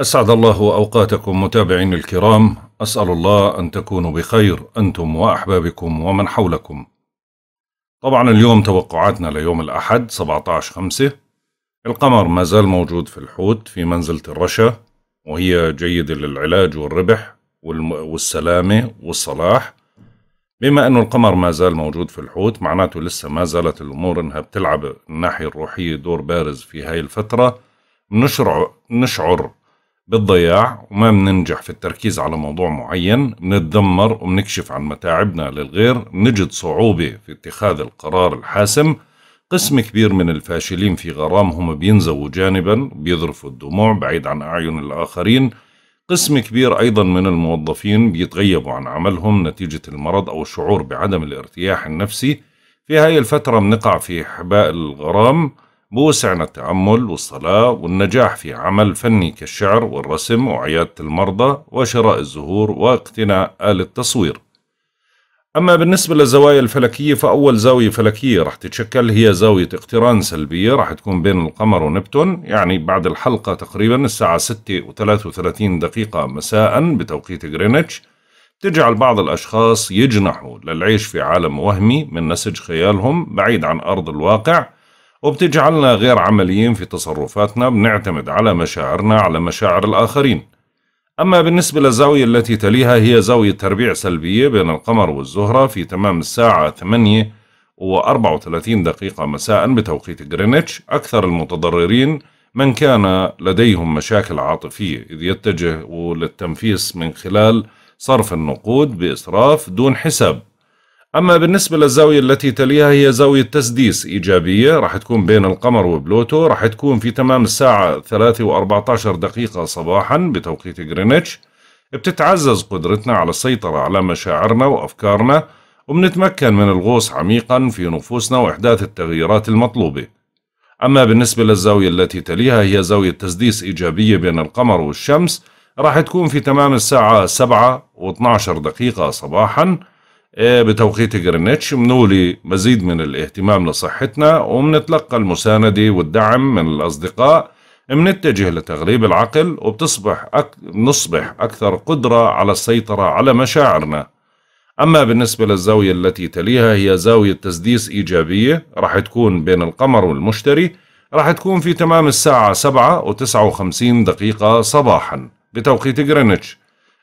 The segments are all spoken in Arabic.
أسعد الله أوقاتكم متابعين الكرام أسأل الله أن تكونوا بخير أنتم وأحبابكم ومن حولكم طبعا اليوم توقعاتنا ليوم الأحد 17-5 القمر ما زال موجود في الحوت في منزلة الرشا وهي جيدة للعلاج والربح والسلامة والصلاح بما أنه القمر ما زال موجود في الحوت معناته لسه ما زالت الأمور أنها بتلعب الناحية الروحية دور بارز في هاي الفترة نشعر بالضياع وما بننجح في التركيز على موضوع معين بنتذمر وبنكشف عن متاعبنا للغير نجد صعوبة في اتخاذ القرار الحاسم قسم كبير من الفاشلين في غرامهم بينزووا جانبا بيذرفوا الدموع بعيد عن أعين الآخرين قسم كبير أيضا من الموظفين بيتغيبوا عن عملهم نتيجة المرض أو الشعور بعدم الارتياح النفسي في هاي الفترة بنقع في حباء الغرام بوسعنا التأمل والصلاة والنجاح في عمل فني كالشعر والرسم وعيادة المرضى وشراء الزهور واقتناء آلة التصوير أما بالنسبة للزوايا الفلكية فأول زاوية فلكية راح تتشكل هي زاوية اقتران سلبية راح تكون بين القمر ونبتون يعني بعد الحلقة تقريبا الساعة 6 و 33 دقيقة مساء بتوقيت غرينتش تجعل بعض الأشخاص يجنحوا للعيش في عالم وهمي من نسج خيالهم بعيد عن أرض الواقع وبتجعلنا غير عمليين في تصرفاتنا بنعتمد على مشاعرنا على مشاعر الآخرين أما بالنسبة للزاوية التي تليها هي زاوية تربيع سلبية بين القمر والزهرة في تمام الساعة 8 و34 دقيقة مساء بتوقيت غرينتش أكثر المتضررين من كان لديهم مشاكل عاطفية إذ يتجه للتنفيس من خلال صرف النقود بإسراف دون حساب أما بالنسبة للزاوية التي تليها هي زاوية تسديس إيجابية راح تكون بين القمر وبلوتو راح تكون في تمام الساعة 3 و14 دقيقة صباحا بتوقيت غرينتش بتتعزز قدرتنا على السيطرة على مشاعرنا وأفكارنا وبنتمكن من الغوص عميقا في نفوسنا وإحداث التغييرات المطلوبة أما بالنسبة للزاوية التي تليها هي زاوية تسديس إيجابية بين القمر والشمس راح تكون في تمام الساعة 7 و12 دقيقة صباحاً إيه، بتوقيت جرينتش بنولي مزيد من الاهتمام لصحتنا وبنتلقى المساندة والدعم من الأصدقاء بنتجه لتغليب العقل وبتصبح أك... نصبح أكثر قدرة على السيطرة على مشاعرنا أما بالنسبة للزاوية التي تليها هي زاوية تسديس إيجابية رح تكون بين القمر والمشتري رح تكون في تمام الساعة 7 و59 دقيقة صباحا بتوقيت جرينتش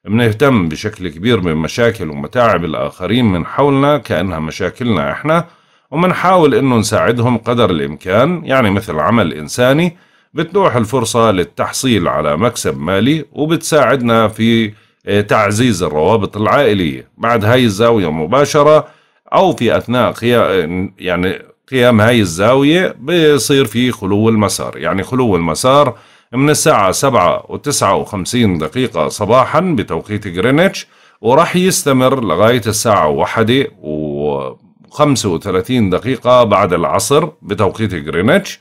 بنهتم بشكل كبير بمشاكل ومتاعب الآخرين من حولنا كأنها مشاكلنا إحنا ومنحاول إنه نساعدهم قدر الإمكان يعني مثل عمل إنساني بتنوح الفرصة للتحصيل على مكسب مالي وبتساعدنا في آه، تعزيز الروابط العائلية بعد هاي الزاوية مباشرة أو في أثناء قيام آه، يعني قيام هاي الزاوية بيصير في خلو المسار يعني خلو المسار من الساعة سبعة وتسعة وخمسين دقيقة صباحا بتوقيت جرينتش وراح يستمر لغاية الساعة واحدة وخمسة وثلاثين دقيقة بعد العصر بتوقيت جرينتش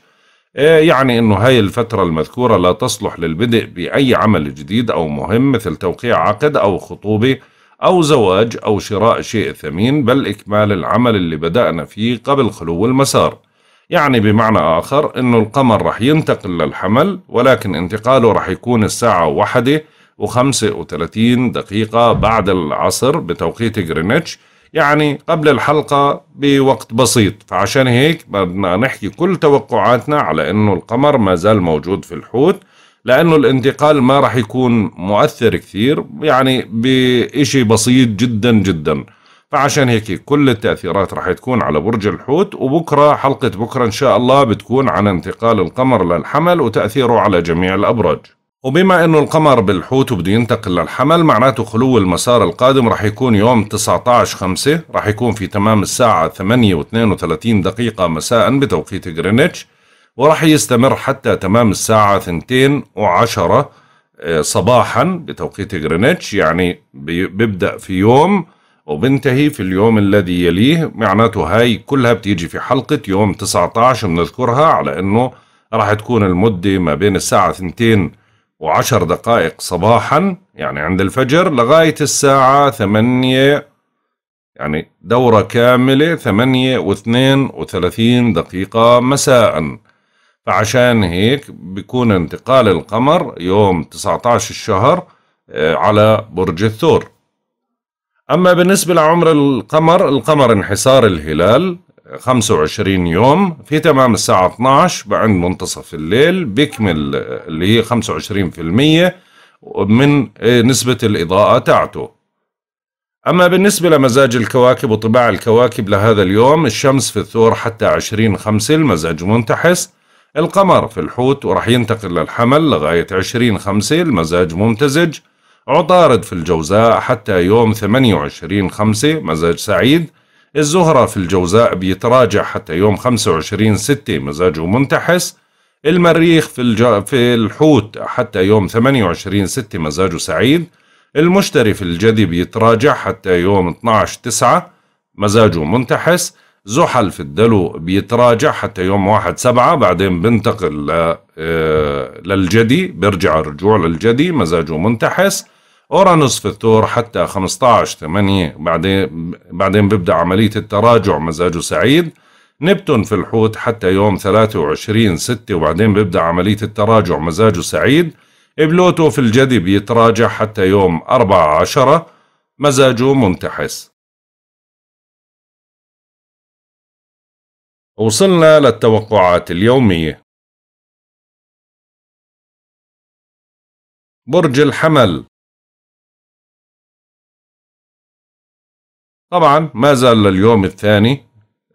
آه، يعني أنه هاي الفترة المذكورة لا تصلح للبدء بأي عمل جديد أو مهم مثل توقيع عقد أو خطوبة أو زواج أو شراء شيء ثمين بل إكمال العمل اللي بدأنا فيه قبل خلو المسار يعني بمعنى آخر أنه القمر رح ينتقل للحمل ولكن انتقاله رح يكون الساعة واحدة وخمسة وثلاثين دقيقة بعد العصر بتوقيت غرينتش يعني قبل الحلقة بوقت بسيط فعشان هيك بدنا نحكي كل توقعاتنا على أنه القمر ما زال موجود في الحوت لأنه الانتقال ما رح يكون مؤثر كثير يعني بإشي بسيط جدا جدا فعشان هيك كل التأثيرات راح تكون على برج الحوت وبكرة حلقة بكرة إن شاء الله بتكون عن انتقال القمر للحمل وتأثيره على جميع الأبراج وبما انه القمر بالحوت وبده ينتقل للحمل معناته خلو المسار القادم راح يكون يوم 19 5 راح يكون في تمام الساعة 8:32 دقيقة مساء بتوقيت جرينتش وراح يستمر حتى تمام الساعة 2:10 آه، صباحا بتوقيت جرينتش يعني بيبدأ في يوم وبنتهي في اليوم الذي يليه معناته هاي كلها بتيجي في حلقة يوم 19 بنذكرها على أنه راح تكون المدة ما بين الساعة 2 وعشر دقائق صباحا يعني عند الفجر لغاية الساعة 8 يعني دورة كاملة 8 و 32 دقيقة مساءً فعشان هيك بيكون انتقال القمر يوم 19 الشهر آه، على برج الثور أما بالنسبة لعمر القمر القمر انحسار الهلال 25 يوم في تمام الساعة 12 بعد منتصف الليل بيكمل اللي هي 25% من آه، نسبة الإضاءة تاعته أما بالنسبة لمزاج الكواكب وطباع الكواكب لهذا اليوم الشمس في الثور حتى 20 خمسة المزاج منتحس القمر في الحوت ورح ينتقل للحمل لغاية 20 خمسة المزاج ممتزج عطارد في الجوزاء حتى يوم 28 5 مزاج سعيد الزهرة في الجوزاء بيتراجع حتى يوم 25 6 مزاجه منتحس المريخ في, الج... في الحوت حتى يوم 28 6 مزاجه سعيد المشتري في الجدي بيتراجع حتى يوم 12 9 مزاجه منتحس زحل في الدلو بيتراجع حتى يوم واحد سبعة بعدين بنتقل آه، للجدي بيرجع الرجوع للجدي مزاجه منتحس اورانوس في الثور حتى 15 8 بعدين بعدين بيبدا عمليه التراجع مزاجه سعيد نبتون في الحوت حتى يوم 23 6 وبعدين بيبدا عمليه التراجع مزاجه سعيد بلوتو في الجدي بيتراجع حتى يوم 14 مزاجه منتحس وصلنا للتوقعات اليومية برج الحمل طبعا ما زال اليوم الثاني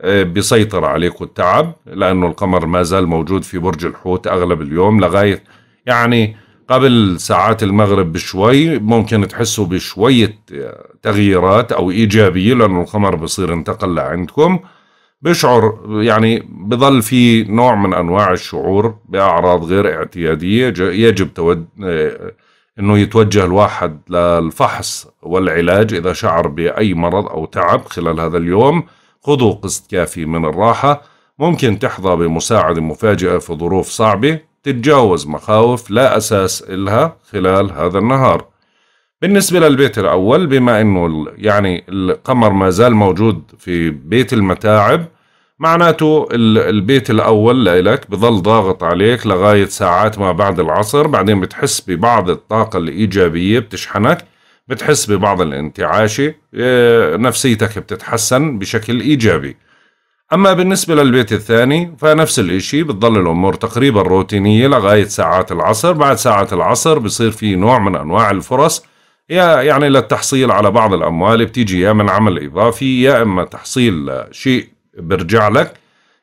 آه، بيسيطر عليكم التعب لأنه القمر ما زال موجود في برج الحوت أغلب اليوم لغاية يعني قبل ساعات المغرب بشوي ممكن تحسوا بشوية آه، تغييرات أو إيجابية لأنه القمر بصير انتقل لعندكم بشعر يعني بظل في نوع من أنواع الشعور بأعراض غير اعتيادية يجب تود آه، انه يتوجه الواحد للفحص والعلاج اذا شعر باي مرض او تعب خلال هذا اليوم خذوا قسط كافي من الراحه ممكن تحظى بمساعده مفاجئه في ظروف صعبه تتجاوز مخاوف لا اساس الها خلال هذا النهار بالنسبة للبيت الأول بما أنه يعني القمر ما زال موجود في بيت المتاعب معناته البيت الأول لإلك بظل ضاغط عليك لغاية ساعات ما بعد العصر بعدين بتحس ببعض الطاقة الإيجابية بتشحنك بتحس ببعض الانتعاشة آه، نفسيتك بتتحسن بشكل إيجابي أما بالنسبة للبيت الثاني فنفس الإشي بتظل الأمور تقريبا روتينية لغاية ساعات العصر بعد ساعات العصر بصير في نوع من أنواع الفرص يا يعني للتحصيل على بعض الأموال بتيجي يا من عمل إضافي يا إما تحصيل شيء برجع لك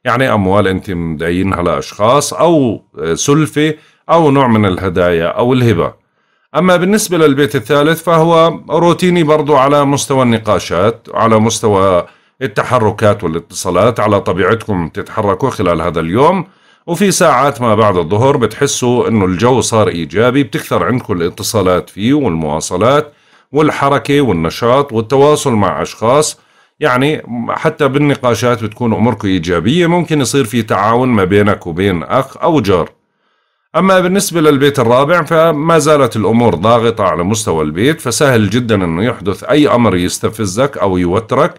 يعني أموال أنت مدينها لأشخاص أو آه، سلفة أو نوع من الهدايا أو الهبة أما بالنسبة للبيت الثالث فهو روتيني برضو على مستوى النقاشات على مستوى التحركات والاتصالات على طبيعتكم تتحركوا خلال هذا اليوم وفي ساعات ما بعد الظهر بتحسوا انه الجو صار ايجابي بتكثر عندكم الاتصالات فيه والمواصلات والحركه والنشاط والتواصل مع اشخاص يعني حتى بالنقاشات بتكون اموركم ايجابيه ممكن يصير في تعاون ما بينك وبين اخ او جار اما بالنسبه للبيت الرابع فما زالت الامور ضاغطه على مستوى البيت فسهل جدا انه يحدث اي امر يستفزك او يوترك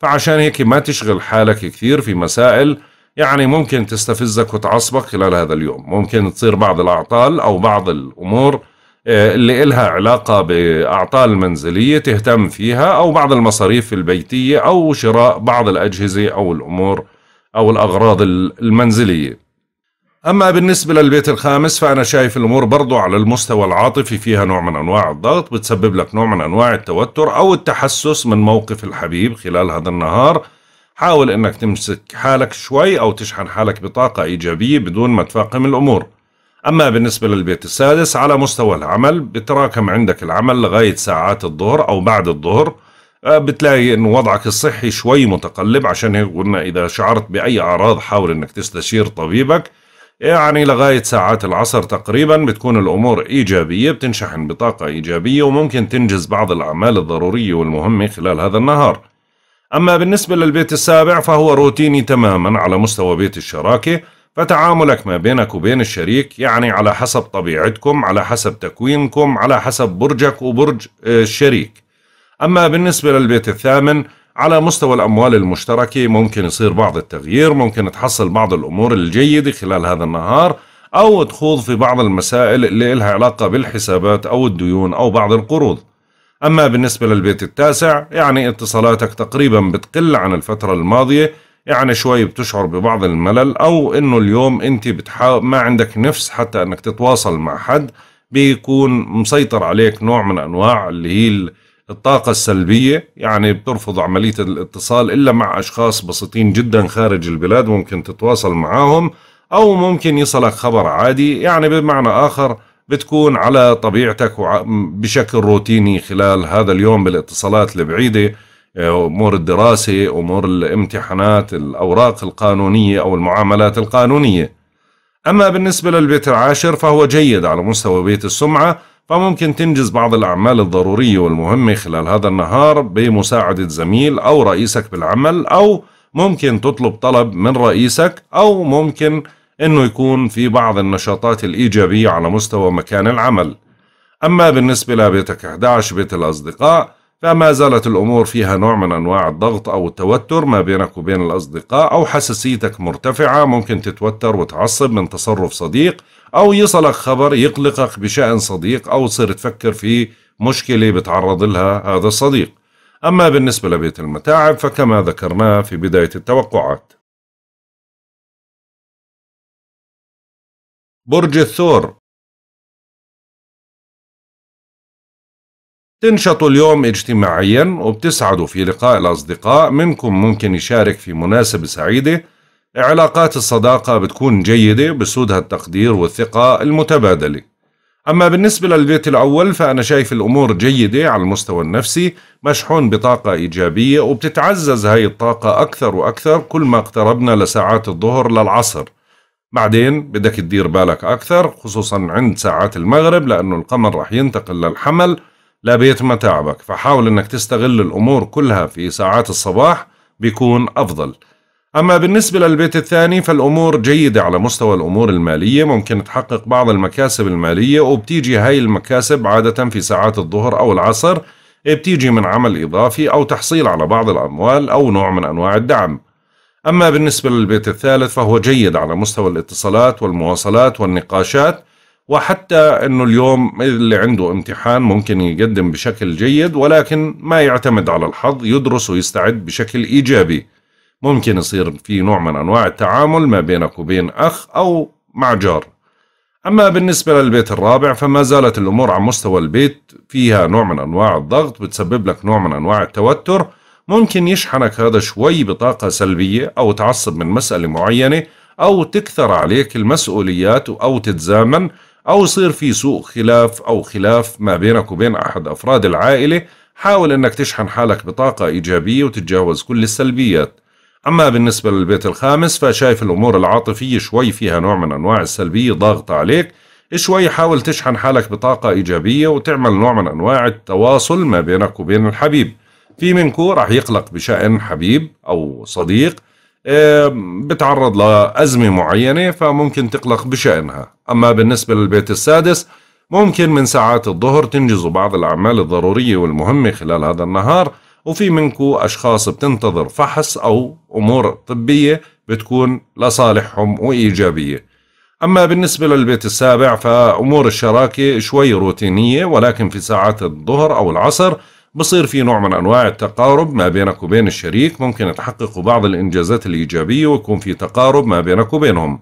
فعشان هيك ما تشغل حالك كثير في مسائل يعني ممكن تستفزك وتعصبك خلال هذا اليوم ممكن تصير بعض الاعطال او بعض الامور اللي إلها علاقة بأعطال منزلية تهتم فيها أو بعض المصاريف البيتية أو شراء بعض الأجهزة أو الأمور أو الأغراض المنزلية أما بالنسبة للبيت الخامس فأنا شايف الأمور برضو على المستوى العاطفي فيها نوع من أنواع الضغط بتسبب لك نوع من أنواع التوتر أو التحسس من موقف الحبيب خلال هذا النهار حاول أنك تمسك حالك شوي أو تشحن حالك بطاقة إيجابية بدون ما تفاقم الأمور أما بالنسبة للبيت السادس على مستوى العمل بتراكم عندك العمل لغاية ساعات الظهر أو بعد الظهر آه، بتلاقي أن وضعك الصحي شوي متقلب عشان هيك قلنا إذا شعرت بأي أعراض حاول أنك تستشير طبيبك يعني لغاية ساعات العصر تقريبا بتكون الأمور إيجابية بتنشحن بطاقة إيجابية وممكن تنجز بعض الأعمال الضرورية والمهمة خلال هذا النهار أما بالنسبة للبيت السابع فهو روتيني تماما على مستوى بيت الشراكة فتعاملك ما بينك وبين الشريك يعني على حسب طبيعتكم على حسب تكوينكم على حسب برجك وبرج آه، الشريك أما بالنسبة للبيت الثامن على مستوى الأموال المشتركة ممكن يصير بعض التغيير ممكن تحصل بعض الأمور الجيدة خلال هذا النهار أو تخوض في بعض المسائل اللي إلها علاقة بالحسابات أو الديون أو بعض القروض أما بالنسبة للبيت التاسع يعني اتصالاتك تقريبا بتقل عن الفترة الماضية يعني شوي بتشعر ببعض الملل او انه اليوم انت بتحا... ما عندك نفس حتى انك تتواصل مع حد بيكون مسيطر عليك نوع من انواع اللي هي الطاقة السلبية يعني بترفض عملية الاتصال إلا مع أشخاص بسيطين جدا خارج البلاد ممكن تتواصل معاهم أو ممكن يصلك خبر عادي يعني بمعنى آخر بتكون على طبيعتك بشكل روتيني خلال هذا اليوم بالاتصالات البعيدة آه، امور الدراسه امور الامتحانات الاوراق القانونيه او المعاملات القانونيه اما بالنسبه للبيت العاشر فهو جيد على مستوى بيت السمعه فممكن تنجز بعض الأعمال الضرورية والمهمة خلال هذا النهار بمساعدة زميل أو رئيسك بالعمل أو ممكن تطلب طلب من رئيسك أو ممكن أنه يكون في بعض النشاطات الإيجابية على مستوى مكان العمل أما بالنسبة لبيتك 11 بيت الأصدقاء فما زالت الأمور فيها نوع من أنواع الضغط أو التوتر ما بينك وبين الأصدقاء أو حساسيتك مرتفعة ممكن تتوتر وتعصب من تصرف صديق أو يصلك خبر يقلقك بشأن صديق أو تصير تفكر في مشكلة بتعرض لها هذا الصديق أما بالنسبة لبيت المتاعب فكما ذكرناه في بداية التوقعات برج الثور تنشطوا اليوم اجتماعيا وبتسعدوا في لقاء الأصدقاء منكم ممكن يشارك في مناسبة سعيدة علاقات الصداقة بتكون جيدة بسودها التقدير والثقة المتبادلة أما بالنسبة للبيت الأول فأنا شايف الأمور جيدة على المستوى النفسي مشحون بطاقة إيجابية وبتتعزز هاي الطاقة أكثر وأكثر كل ما اقتربنا لساعات الظهر للعصر بعدين بدك تدير بالك أكثر خصوصا عند ساعات المغرب لأنه القمر رح ينتقل للحمل لا بيت متاعبك فحاول انك تستغل الامور كلها في ساعات الصباح بيكون افضل أما بالنسبة للبيت الثاني فالأمور جيدة على مستوى الأمور المالية ممكن تحقق بعض المكاسب المالية وبتيجي هاي المكاسب عادة في ساعات الظهر أو العصر بتيجي من عمل إضافي أو تحصيل على بعض الأموال أو نوع من أنواع الدعم أما بالنسبة للبيت الثالث فهو جيد على مستوى الاتصالات والمواصلات والنقاشات وحتى انه اليوم اللي عنده امتحان ممكن يقدم بشكل جيد ولكن ما يعتمد على الحظ يدرس ويستعد بشكل ايجابي ممكن يصير في نوع من انواع التعامل ما بينك وبين اخ او مع جار اما بالنسبه للبيت الرابع فما زالت الامور على مستوى البيت فيها نوع من انواع الضغط بتسبب لك نوع من انواع التوتر ممكن يشحنك هذا شوي بطاقه سلبيه او تعصب من مساله معينه او تكثر عليك المسؤوليات او تتزامن أو يصير في سوء خلاف أو خلاف ما بينك وبين أحد أفراد العائلة حاول أنك تشحن حالك بطاقة إيجابية وتتجاوز كل السلبيات أما بالنسبة للبيت الخامس فشايف الأمور العاطفية شوي فيها نوع من أنواع السلبية ضاغطة عليك شوي حاول تشحن حالك بطاقة إيجابية وتعمل نوع من أنواع التواصل ما بينك وبين الحبيب في منكو راح يقلق بشأن حبيب أو صديق بتعرض لأزمة معينة فممكن تقلق بشأنها أما بالنسبة للبيت السادس ممكن من ساعات الظهر تنجزوا بعض الأعمال الضرورية والمهمة خلال هذا النهار وفي منكم أشخاص بتنتظر فحص أو أمور طبية بتكون لصالحهم وإيجابية أما بالنسبة للبيت السابع فأمور الشراكة شوي روتينية ولكن في ساعات الظهر أو العصر بصير في نوع من أنواع التقارب ما بينك وبين الشريك ممكن تحققوا بعض الإنجازات الإيجابية ويكون في تقارب ما بينك وبينهم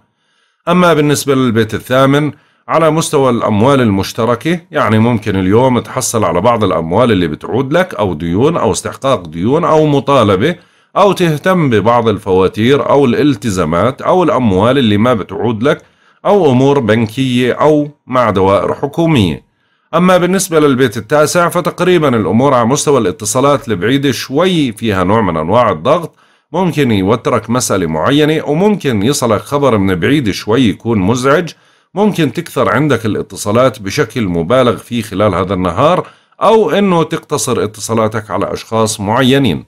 أما بالنسبة للبيت الثامن على مستوى الأموال المشتركة يعني ممكن اليوم تحصل على بعض الأموال اللي بتعود لك أو ديون أو استحقاق ديون أو مطالبة أو تهتم ببعض الفواتير أو الالتزامات أو الأموال اللي ما بتعود لك أو أمور بنكية أو مع دوائر حكومية أما بالنسبة للبيت التاسع فتقريبا الأمور على مستوى الاتصالات البعيدة شوي فيها نوع من أنواع الضغط ممكن يوترك مسألة معينة وممكن يصلك خبر من بعيد شوي يكون مزعج ممكن تكثر عندك الاتصالات بشكل مبالغ فيه خلال هذا النهار أو أنه تقتصر اتصالاتك على أشخاص معينين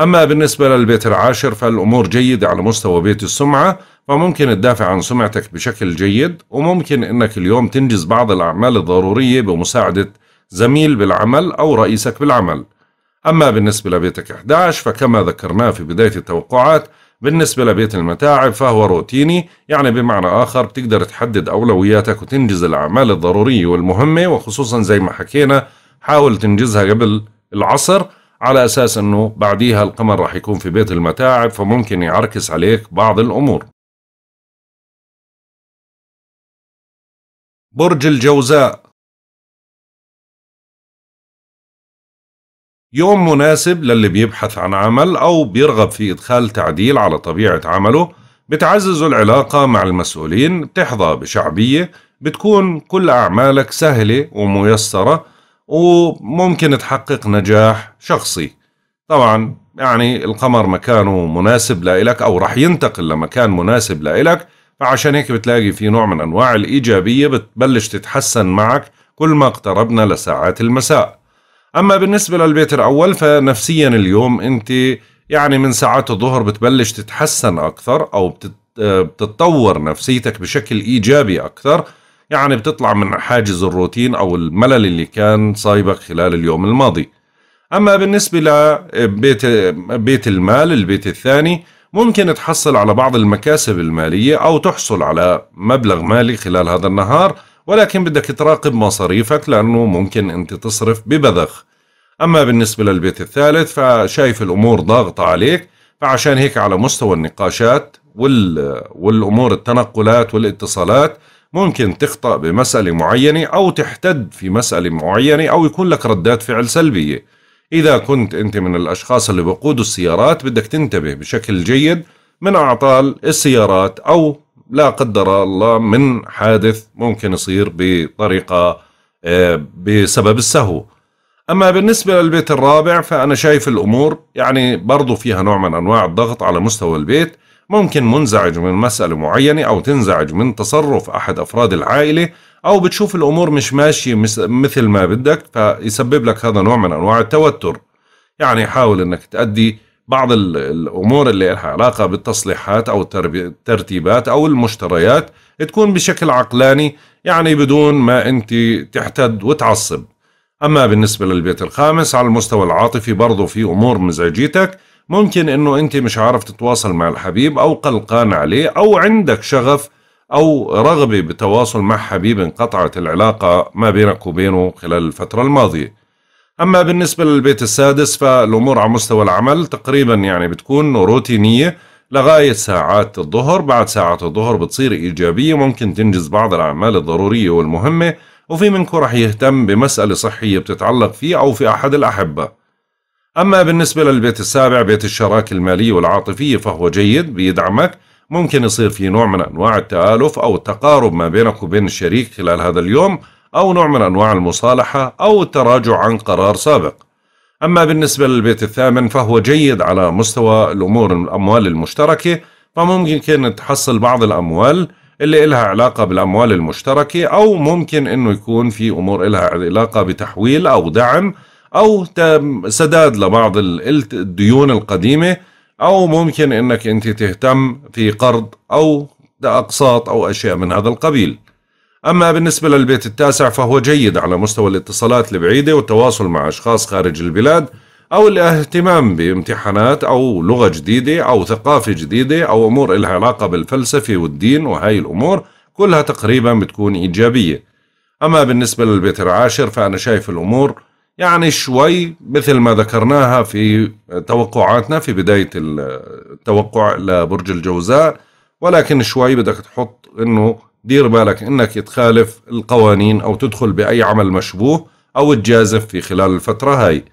أما بالنسبة للبيت العاشر فالأمور جيدة على مستوى بيت السمعة فممكن تدافع عن سمعتك بشكل جيد وممكن انك اليوم تنجز بعض الاعمال الضروريه بمساعده زميل بالعمل او رئيسك بالعمل. اما بالنسبه لبيتك 11 فكما ذكرناه في بدايه التوقعات بالنسبة لبيت المتاعب فهو روتيني يعني بمعنى آخر بتقدر تحدد أولوياتك وتنجز الأعمال الضرورية والمهمة وخصوصا زي ما حكينا حاول تنجزها قبل العصر على أساس أنه بعديها القمر راح يكون في بيت المتاعب فممكن يعركس عليك بعض الأمور برج الجوزاء يوم مناسب للي بيبحث عن عمل أو بيرغب في إدخال تعديل على طبيعة عمله بتعزز العلاقة مع المسؤولين بتحظى بشعبية بتكون كل أعمالك سهلة وميسرة وممكن تحقق نجاح شخصي طبعا يعني القمر مكانه مناسب لإلك أو رح ينتقل لمكان مناسب لإلك فعشان هيك بتلاقي في نوع من أنواع الإيجابية بتبلش تتحسن معك كل ما اقتربنا لساعات المساء أما بالنسبة للبيت الأول فنفسيا اليوم أنت يعني من ساعات الظهر بتبلش تتحسن أكثر أو بتتطور نفسيتك بشكل إيجابي أكثر يعني بتطلع من حاجز الروتين أو الملل اللي كان صايبك خلال اليوم الماضي أما بالنسبة لبيت بيت المال البيت الثاني ممكن تحصل على بعض المكاسب المالية أو تحصل على مبلغ مالي خلال هذا النهار ولكن بدك تراقب مصاريفك لأنه ممكن أنت تصرف ببذخ أما بالنسبة للبيت الثالث فشايف الأمور ضاغطة عليك فعشان هيك على مستوى النقاشات وال... والأمور التنقلات والاتصالات ممكن تخطأ بمسألة معينة أو تحتد في مسألة معينة أو يكون لك ردات فعل سلبية إذا كنت أنت من الأشخاص اللي بقودوا السيارات بدك تنتبه بشكل جيد من أعطال السيارات أو لا قدر الله من حادث ممكن يصير بطريقة آه، بسبب السهو أما بالنسبة للبيت الرابع فأنا شايف الأمور يعني برضو فيها نوع من أنواع الضغط على مستوى البيت ممكن منزعج من مسألة معينة أو تنزعج من تصرف أحد أفراد العائلة او بتشوف الامور مش ماشيه مثل ما بدك فيسبب لك هذا نوع من انواع التوتر يعني حاول انك تأدي بعض الامور اللي لها علاقه بالتصليحات او الترتيبات او المشتريات تكون بشكل عقلاني يعني بدون ما انت تحتد وتعصب اما بالنسبه للبيت الخامس على المستوى العاطفي برضه في امور مزعجيتك ممكن انه انت مش عارف تتواصل مع الحبيب او قلقان عليه او عندك شغف أو رغبة بتواصل مع حبيب انقطعت العلاقة ما بينك وبينه خلال الفترة الماضية أما بالنسبة للبيت السادس فالأمور على مستوى العمل تقريبا يعني بتكون روتينية لغاية ساعات الظهر بعد ساعات الظهر بتصير إيجابية ممكن تنجز بعض الأعمال الضرورية والمهمة وفي منكم رح يهتم بمسألة صحية بتتعلق فيه أو في أحد الأحبة أما بالنسبة للبيت السابع بيت الشراكة المالية والعاطفية فهو جيد بيدعمك ممكن يصير في نوع من أنواع التآلف أو التقارب ما بينك وبين الشريك خلال هذا اليوم أو نوع من أنواع المصالحة أو التراجع عن قرار سابق أما بالنسبة للبيت الثامن فهو جيد على مستوى الأمور الأموال المشتركة فممكن تحصل بعض الأموال اللي إلها علاقة بالأموال المشتركة أو ممكن أنه يكون في أمور إلها علاقة بتحويل أو دعم أو سداد لبعض الديون القديمة أو ممكن أنك أنت تهتم في قرض أو أقساط أو أشياء من هذا القبيل أما بالنسبة للبيت التاسع فهو جيد على مستوى الاتصالات البعيدة والتواصل مع أشخاص خارج البلاد أو الاهتمام بامتحانات أو لغة جديدة أو ثقافة جديدة أو أمور إلها علاقة بالفلسفة والدين وهاي الأمور كلها تقريبا بتكون إيجابية أما بالنسبة للبيت العاشر فأنا شايف الأمور يعني شوي مثل ما ذكرناها في توقعاتنا في بداية التوقع لبرج الجوزاء ولكن شوي بدك تحط انه دير بالك انك تخالف القوانين او تدخل باي عمل مشبوه او تجازف في خلال الفترة هاي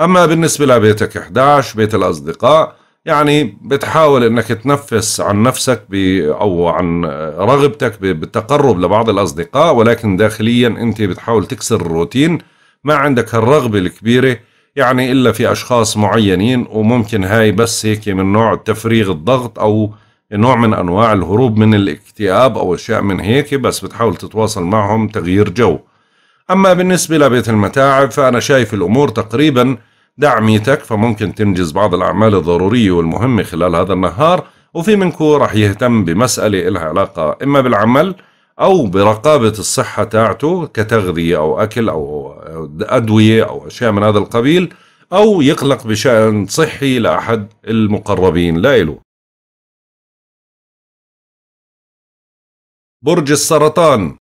اما بالنسبة لبيتك 11 بيت الاصدقاء يعني بتحاول انك تنفس عن نفسك او عن رغبتك بالتقرب لبعض الاصدقاء ولكن داخليا انت بتحاول تكسر الروتين ما عندك هالرغبة الكبيرة يعني إلا في أشخاص معينين وممكن هاي بس هيك من نوع تفريغ الضغط أو نوع من أنواع الهروب من الاكتئاب أو أشياء من هيك بس بتحاول تتواصل معهم تغيير جو أما بالنسبة لبيت المتاعب فأنا شايف الأمور تقريبا دعميتك فممكن تنجز بعض الأعمال الضرورية والمهمة خلال هذا النهار وفي منكو رح يهتم بمسألة إلها علاقة إما بالعمل او برقابه الصحه تاعته كتغذيه او اكل او ادويه او اشياء من هذا القبيل او يقلق بشان صحي لاحد المقربين لا برج السرطان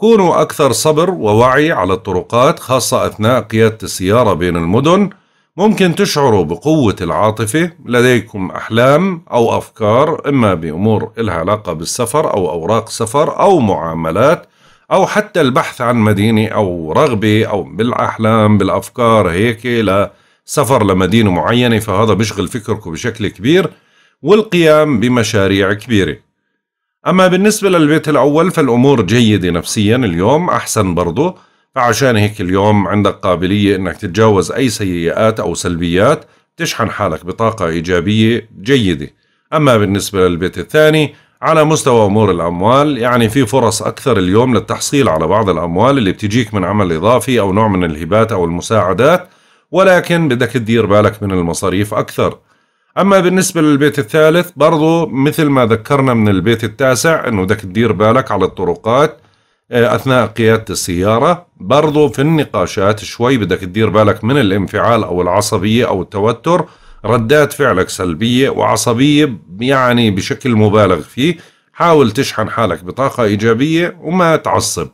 كونوا أكثر صبر ووعي على الطرقات خاصة أثناء قيادة السيارة بين المدن ممكن تشعروا بقوة العاطفة لديكم أحلام أو أفكار إما بأمور إلها علاقة بالسفر أو أوراق سفر أو معاملات أو حتى البحث عن مدينة أو رغبة أو بالأحلام بالأفكار هيك لسفر لمدينة معينة فهذا بيشغل فكركم بشكل كبير والقيام بمشاريع كبيرة أما بالنسبة للبيت الأول فالأمور جيدة نفسيا اليوم أحسن برضه فعشان هيك اليوم عندك قابلية انك تتجاوز اي سيئات او سلبيات تشحن حالك بطاقة ايجابية جيدة اما بالنسبة للبيت الثاني على مستوى امور الاموال يعني في فرص اكثر اليوم للتحصيل على بعض الاموال اللي بتجيك من عمل اضافي او نوع من الهبات او المساعدات ولكن بدك تدير بالك من المصاريف اكثر اما بالنسبه للبيت الثالث برضو مثل ما ذكرنا من البيت التاسع انه بدك تدير بالك على الطرقات آه، اثناء قياده السياره برضو في النقاشات شوي بدك تدير بالك من الانفعال او العصبيه او التوتر ردات فعلك سلبيه وعصبيه يعني بشكل مبالغ فيه حاول تشحن حالك بطاقه ايجابيه وما تعصب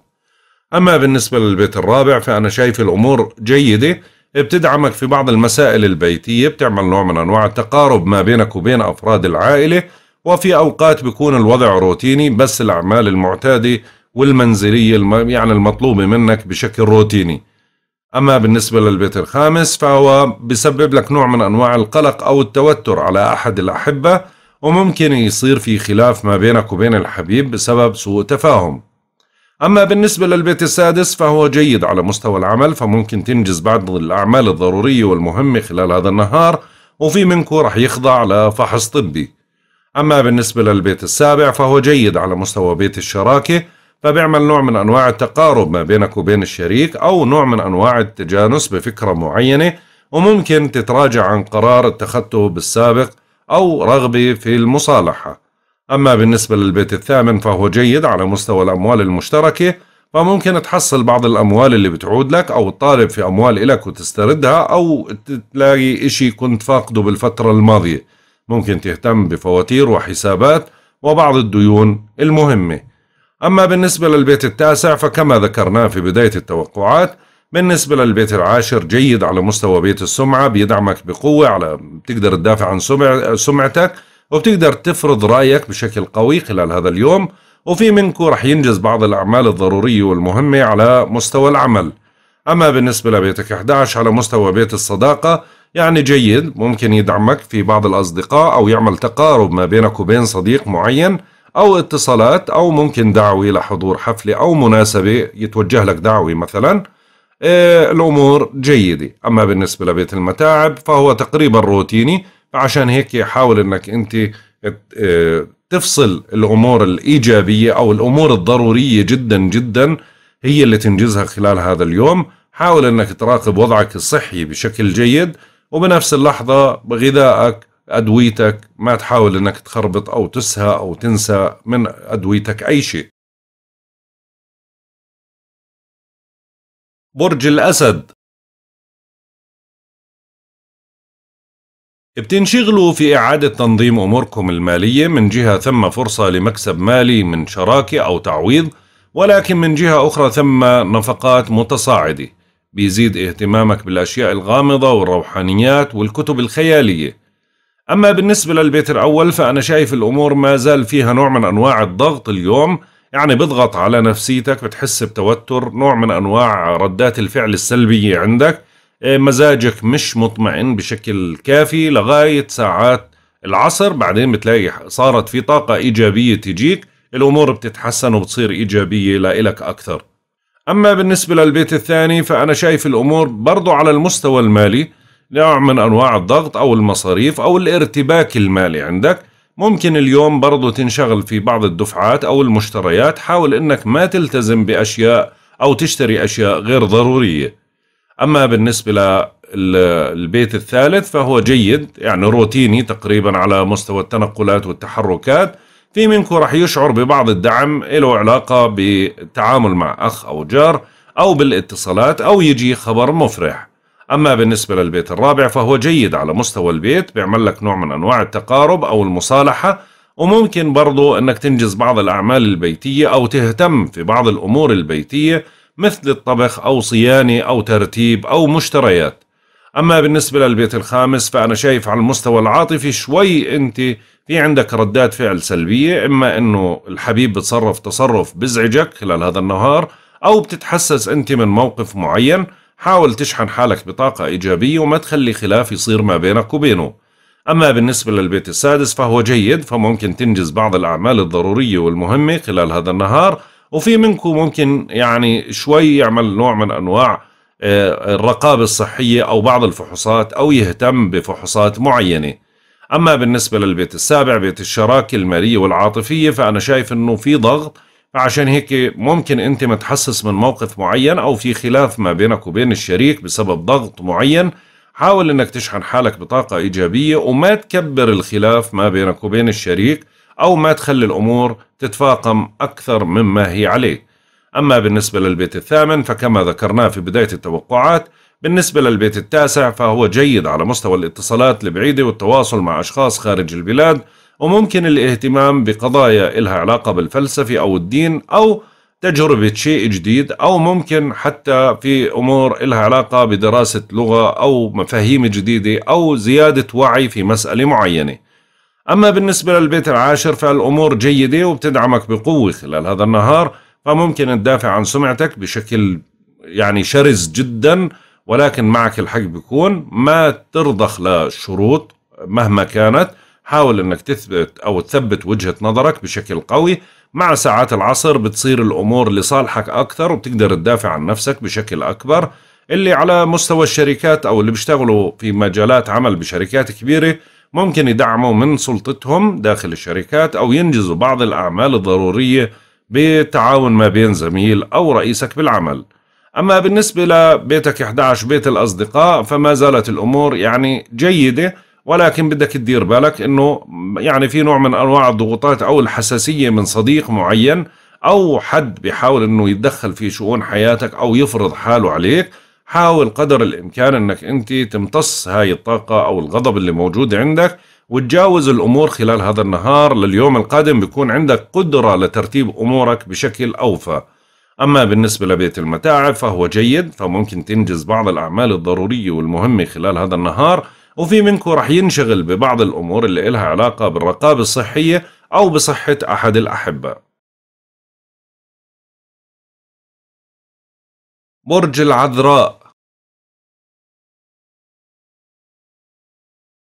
اما بالنسبه للبيت الرابع فانا شايف الامور جيده بتدعمك في بعض المسائل البيتيه بتعمل نوع من انواع التقارب ما بينك وبين افراد العائله وفي اوقات بيكون الوضع روتيني بس الاعمال المعتاده والمنزلية يعني المطلوبة منك بشكل روتيني أما بالنسبة للبيت الخامس فهو بسبب لك نوع من أنواع القلق أو التوتر على أحد الأحبة وممكن يصير في خلاف ما بينك وبين الحبيب بسبب سوء تفاهم أما بالنسبة للبيت السادس فهو جيد على مستوى العمل فممكن تنجز بعض الأعمال الضرورية والمهمة خلال هذا النهار وفي منكم رح يخضع لفحص طبي أما بالنسبة للبيت السابع فهو جيد على مستوى بيت الشراكة فبيعمل نوع من أنواع التقارب ما بينك وبين الشريك أو نوع من أنواع التجانس بفكرة معينة وممكن تتراجع عن قرار اتخذته بالسابق أو رغبة في المصالحة أما بالنسبة للبيت الثامن فهو جيد على مستوى الأموال المشتركة فممكن تحصل بعض الأموال اللي بتعود لك أو تطالب في أموال إلك وتستردها أو تلاقي إشي كنت فاقده بالفترة الماضية ممكن تهتم بفواتير وحسابات وبعض الديون المهمة أما بالنسبة للبيت التاسع فكما ذكرنا في بداية التوقعات بالنسبة للبيت العاشر جيد على مستوى بيت السمعة بيدعمك بقوة على بتقدر تدافع عن سمع سمعتك وبتقدر تفرض رأيك بشكل قوي خلال هذا اليوم وفي منكم رح ينجز بعض الأعمال الضرورية والمهمة على مستوى العمل أما بالنسبة لبيتك 11 على مستوى بيت الصداقة يعني جيد ممكن يدعمك في بعض الأصدقاء أو يعمل تقارب ما بينك وبين صديق معين أو اتصالات أو ممكن دعوة لحضور حفلة أو مناسبة يتوجه لك دعوة مثلا إيه، الأمور جيدة أما بالنسبة لبيت المتاعب فهو تقريبا روتيني فعشان هيك حاول أنك أنت إيه، تفصل الأمور الإيجابية أو الأمور الضرورية جدا جدا هي اللي تنجزها خلال هذا اليوم حاول أنك تراقب وضعك الصحي بشكل جيد وبنفس اللحظة غذائك ادويتك ما تحاول انك تخربط او تسهى او تنسى من ادويتك اي شيء برج الاسد بتنشغلوا في إعادة تنظيم أموركم المالية من جهة ثم فرصة لمكسب مالي من شراكة أو تعويض ولكن من جهة أخرى ثم نفقات متصاعدة بيزيد اهتمامك بالأشياء الغامضة والروحانيات والكتب الخيالية أما بالنسبة للبيت الأول فأنا شايف الأمور ما زال فيها نوع من أنواع الضغط اليوم يعني بضغط على نفسيتك بتحس بتوتر نوع من أنواع ردات الفعل السلبية عندك آه، مزاجك مش مطمئن بشكل كافي لغاية ساعات العصر بعدين بتلاقي صارت في طاقة إيجابية تجيك الأمور بتتحسن وبتصير إيجابية لإلك أكثر أما بالنسبة للبيت الثاني فأنا شايف الأمور برضو على المستوى المالي نوع من أنواع الضغط أو المصاريف أو الارتباك المالي عندك ممكن اليوم برضو تنشغل في بعض الدفعات أو المشتريات حاول أنك ما تلتزم بأشياء أو تشتري أشياء غير ضرورية أما بالنسبة للبيت الثالث فهو جيد يعني روتيني تقريبا على مستوى التنقلات والتحركات في منكم رح يشعر ببعض الدعم له علاقة بالتعامل مع أخ أو جار أو بالاتصالات أو يجي خبر مفرح أما بالنسبة للبيت الرابع فهو جيد على مستوى البيت بيعمل لك نوع من أنواع التقارب أو المصالحة وممكن برضو أنك تنجز بعض الأعمال البيتية أو تهتم في بعض الأمور البيتية مثل الطبخ أو صيانة أو ترتيب أو مشتريات أما بالنسبة للبيت الخامس فأنا شايف على المستوى العاطفي شوي أنت في عندك ردات فعل سلبية إما أنه الحبيب بتصرف تصرف بزعجك خلال هذا النهار أو بتتحسس أنت من موقف معين حاول تشحن حالك بطاقة إيجابية وما تخلي خلاف يصير ما بينك وبينه أما بالنسبة للبيت السادس فهو جيد فممكن تنجز بعض الأعمال الضرورية والمهمة خلال هذا النهار وفي منكم ممكن يعني شوي يعمل نوع من أنواع آه، الرقابة الصحية أو بعض الفحوصات أو يهتم بفحوصات معينة أما بالنسبة للبيت السابع بيت الشراكة المالية والعاطفية فأنا شايف أنه في ضغط عشان هيك ممكن انت متحسس من موقف معين او في خلاف ما بينك وبين الشريك بسبب ضغط معين حاول انك تشحن حالك بطاقة ايجابية وما تكبر الخلاف ما بينك وبين الشريك او ما تخلي الامور تتفاقم اكثر مما هي عليه اما بالنسبة للبيت الثامن فكما ذكرناه في بداية التوقعات بالنسبة للبيت التاسع فهو جيد على مستوى الاتصالات البعيدة والتواصل مع اشخاص خارج البلاد وممكن الاهتمام بقضايا إلها علاقة بالفلسفة أو الدين أو تجربة شيء جديد أو ممكن حتى في أمور إلها علاقة بدراسة لغة أو مفاهيم جديدة أو زيادة وعي في مسألة معينة أما بالنسبة للبيت العاشر فالأمور جيدة وبتدعمك بقوة خلال هذا النهار فممكن تدافع عن سمعتك بشكل يعني شرس جدا ولكن معك الحق بيكون ما ترضخ للشروط مهما كانت حاول انك تثبت او تثبت وجهة نظرك بشكل قوي مع ساعات العصر بتصير الامور لصالحك اكثر وبتقدر تدافع عن نفسك بشكل اكبر اللي على مستوى الشركات او اللي بيشتغلوا في مجالات عمل بشركات كبيرة ممكن يدعموا من سلطتهم داخل الشركات او ينجزوا بعض الاعمال الضرورية بتعاون ما بين زميل او رئيسك بالعمل أما بالنسبة لبيتك 11 بيت الأصدقاء فما زالت الأمور يعني جيدة ولكن بدك تدير بالك انه يعني في نوع من انواع الضغوطات او الحساسيه من صديق معين او حد بيحاول انه يتدخل في شؤون حياتك او يفرض حاله عليك حاول قدر الامكان انك انت تمتص هاي الطاقه او الغضب اللي موجود عندك وتجاوز الامور خلال هذا النهار لليوم القادم بيكون عندك قدره لترتيب امورك بشكل اوفى أما بالنسبة لبيت المتاعب فهو جيد فممكن تنجز بعض الأعمال الضرورية والمهمة خلال هذا النهار وفي منكم رح ينشغل ببعض الأمور اللي إلها علاقة بالرقابة الصحية أو بصحة أحد الأحبة برج العذراء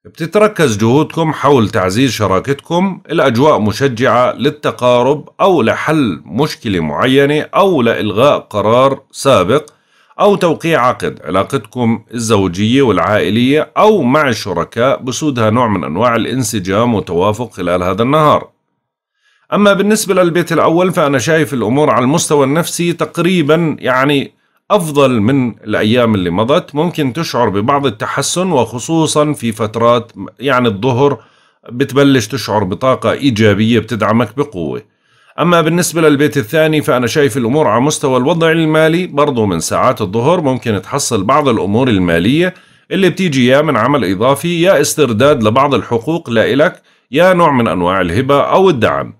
بتتركز جهودكم حول تعزيز شراكتكم الأجواء مشجعة للتقارب أو لحل مشكلة معينة أو لإلغاء قرار سابق أو توقيع عقد علاقتكم الزوجية والعائلية أو مع الشركاء بسودها نوع من أنواع الانسجام والتوافق خلال هذا النهار أما بالنسبة للبيت الأول فأنا شايف الأمور على المستوى النفسي تقريبا يعني أفضل من الأيام اللي مضت ممكن تشعر ببعض التحسن وخصوصا في فترات يعني الظهر بتبلش تشعر بطاقة إيجابية بتدعمك بقوة أما بالنسبة للبيت الثاني فأنا شايف الأمور على مستوى الوضع المالي برضو من ساعات الظهر ممكن تحصل بعض الأمور المالية اللي بتيجي يا من عمل إضافي يا استرداد لبعض الحقوق لإلك يا نوع من أنواع الهبة أو الدعم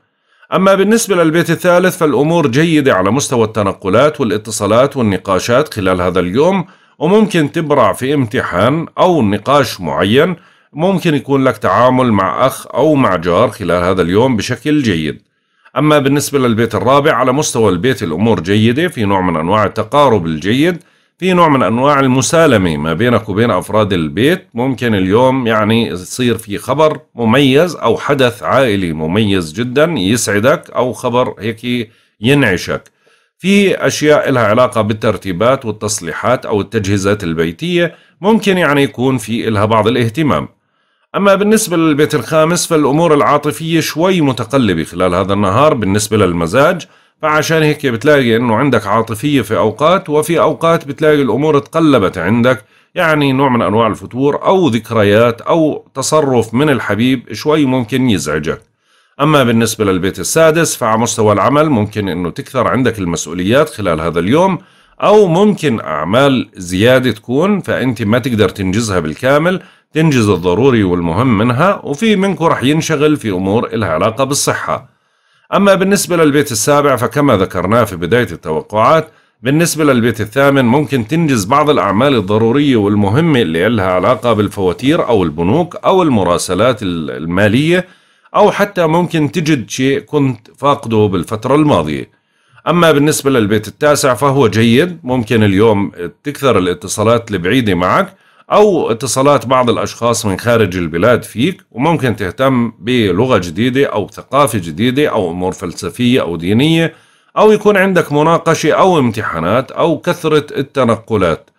أما بالنسبة للبيت الثالث فالأمور جيدة على مستوى التنقلات والاتصالات والنقاشات خلال هذا اليوم وممكن تبرع في امتحان أو نقاش معين ممكن يكون لك تعامل مع أخ أو مع جار خلال هذا اليوم بشكل جيد أما بالنسبة للبيت الرابع على مستوى البيت الأمور جيدة في نوع من أنواع التقارب الجيد في نوع من أنواع المسالمة ما بينك وبين أفراد البيت ممكن اليوم يعني يصير في خبر مميز أو حدث عائلي مميز جدا يسعدك أو خبر هيك ينعشك في أشياء لها علاقة بالترتيبات والتصليحات أو التجهيزات البيتية ممكن يعني يكون في لها بعض الاهتمام أما بالنسبة للبيت الخامس فالأمور العاطفية شوي متقلبة خلال هذا النهار بالنسبة للمزاج فعشان هيك بتلاقي أنه عندك عاطفية في أوقات وفي أوقات بتلاقي الأمور تقلبت عندك يعني نوع من أنواع الفتور أو ذكريات أو تصرف من الحبيب شوي ممكن يزعجك أما بالنسبة للبيت السادس فعلى مستوى العمل ممكن أنه تكثر عندك المسؤوليات خلال هذا اليوم او ممكن اعمال زياده تكون فانت ما تقدر تنجزها بالكامل تنجز الضروري والمهم منها وفي منكم رح ينشغل في امور لها علاقه بالصحه اما بالنسبه للبيت السابع فكما ذكرناه في بدايه التوقعات بالنسبة للبيت الثامن ممكن تنجز بعض الأعمال الضرورية والمهمة اللي لها علاقة بالفواتير أو البنوك أو المراسلات المالية أو حتى ممكن تجد شيء كنت فاقده بالفترة الماضية أما بالنسبة للبيت التاسع فهو جيد ممكن اليوم تكثر الاتصالات البعيدة معك أو اتصالات بعض الأشخاص من خارج البلاد فيك وممكن تهتم بلغة جديدة أو ثقافة جديدة أو أمور فلسفية أو دينية أو يكون عندك مناقشة أو امتحانات أو كثرة التنقلات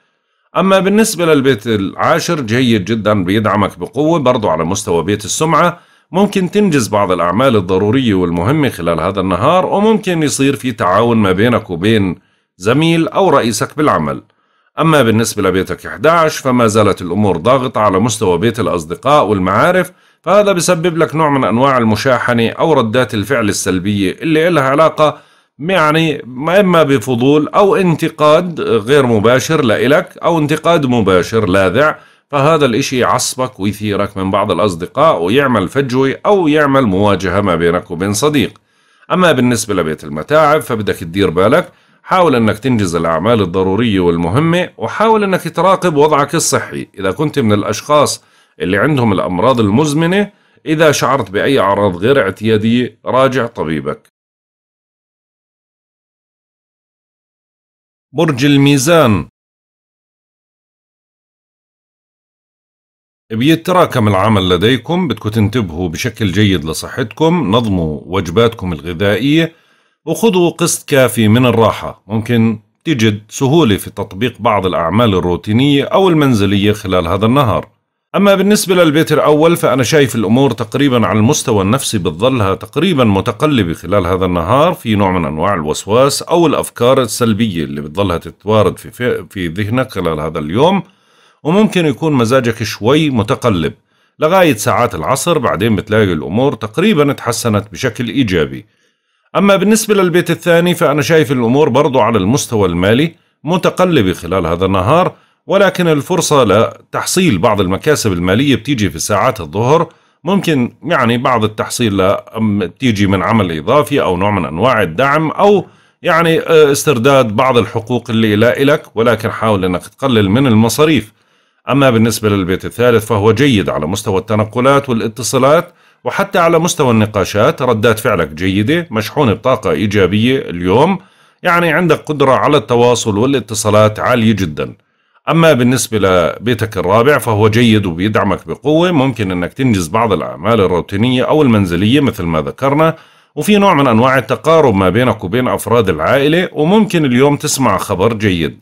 أما بالنسبة للبيت العاشر جيد جدا بيدعمك بقوة برضو على مستوى بيت السمعة ممكن تنجز بعض الأعمال الضرورية والمهمة خلال هذا النهار وممكن يصير في تعاون ما بينك وبين زميل أو رئيسك بالعمل أما بالنسبة لبيتك 11 فما زالت الأمور ضاغطة على مستوى بيت الأصدقاء والمعارف فهذا بسبب لك نوع من أنواع المشاحنة أو ردات الفعل السلبية اللي إلها علاقة يعني إما بفضول أو انتقاد غير مباشر لإلك أو انتقاد مباشر لاذع فهذا الإشي يعصبك ويثيرك من بعض الأصدقاء ويعمل فجوة أو يعمل مواجهة ما بينك وبين صديق أما بالنسبة لبيت المتاعب فبدك تدير بالك حاول أنك تنجز الأعمال الضرورية والمهمة وحاول أنك تراقب وضعك الصحي إذا كنت من الأشخاص اللي عندهم الأمراض المزمنة إذا شعرت بأي أعراض غير اعتيادية راجع طبيبك برج الميزان بيتراكم العمل لديكم بدكم تنتبهوا بشكل جيد لصحتكم نظموا وجباتكم الغذائية وخذوا قسط كافي من الراحة ممكن تجد سهولة في تطبيق بعض الأعمال الروتينية أو المنزلية خلال هذا النهار أما بالنسبة للبيت الأول فأنا شايف الأمور تقريبا على المستوى النفسي بتظلها تقريبا متقلبة خلال هذا النهار في نوع من أنواع الوسواس أو الأفكار السلبية اللي بتظلها تتوارد في, في ذهنك خلال هذا اليوم وممكن يكون مزاجك شوي متقلب لغاية ساعات العصر بعدين بتلاقي الأمور تقريبا تحسنت بشكل إيجابي أما بالنسبة للبيت الثاني فأنا شايف الأمور برضو على المستوى المالي متقلبة خلال هذا النهار ولكن الفرصة لتحصيل بعض المكاسب المالية بتيجي في ساعات الظهر ممكن يعني بعض التحصيل بتيجي من عمل إضافي أو نوع من أنواع الدعم أو يعني آه، استرداد بعض الحقوق اللي إلك ولكن حاول أنك تقلل من المصاريف أما بالنسبة للبيت الثالث فهو جيد على مستوى التنقلات والاتصالات وحتى على مستوى النقاشات ردات فعلك جيدة مشحونة بطاقة إيجابية اليوم يعني عندك قدرة على التواصل والاتصالات عالية جدا أما بالنسبة لبيتك الرابع فهو جيد وبيدعمك بقوة ممكن أنك تنجز بعض الأعمال الروتينية أو المنزلية مثل ما ذكرنا وفي نوع من أنواع التقارب ما بينك وبين أفراد العائلة وممكن اليوم تسمع خبر جيد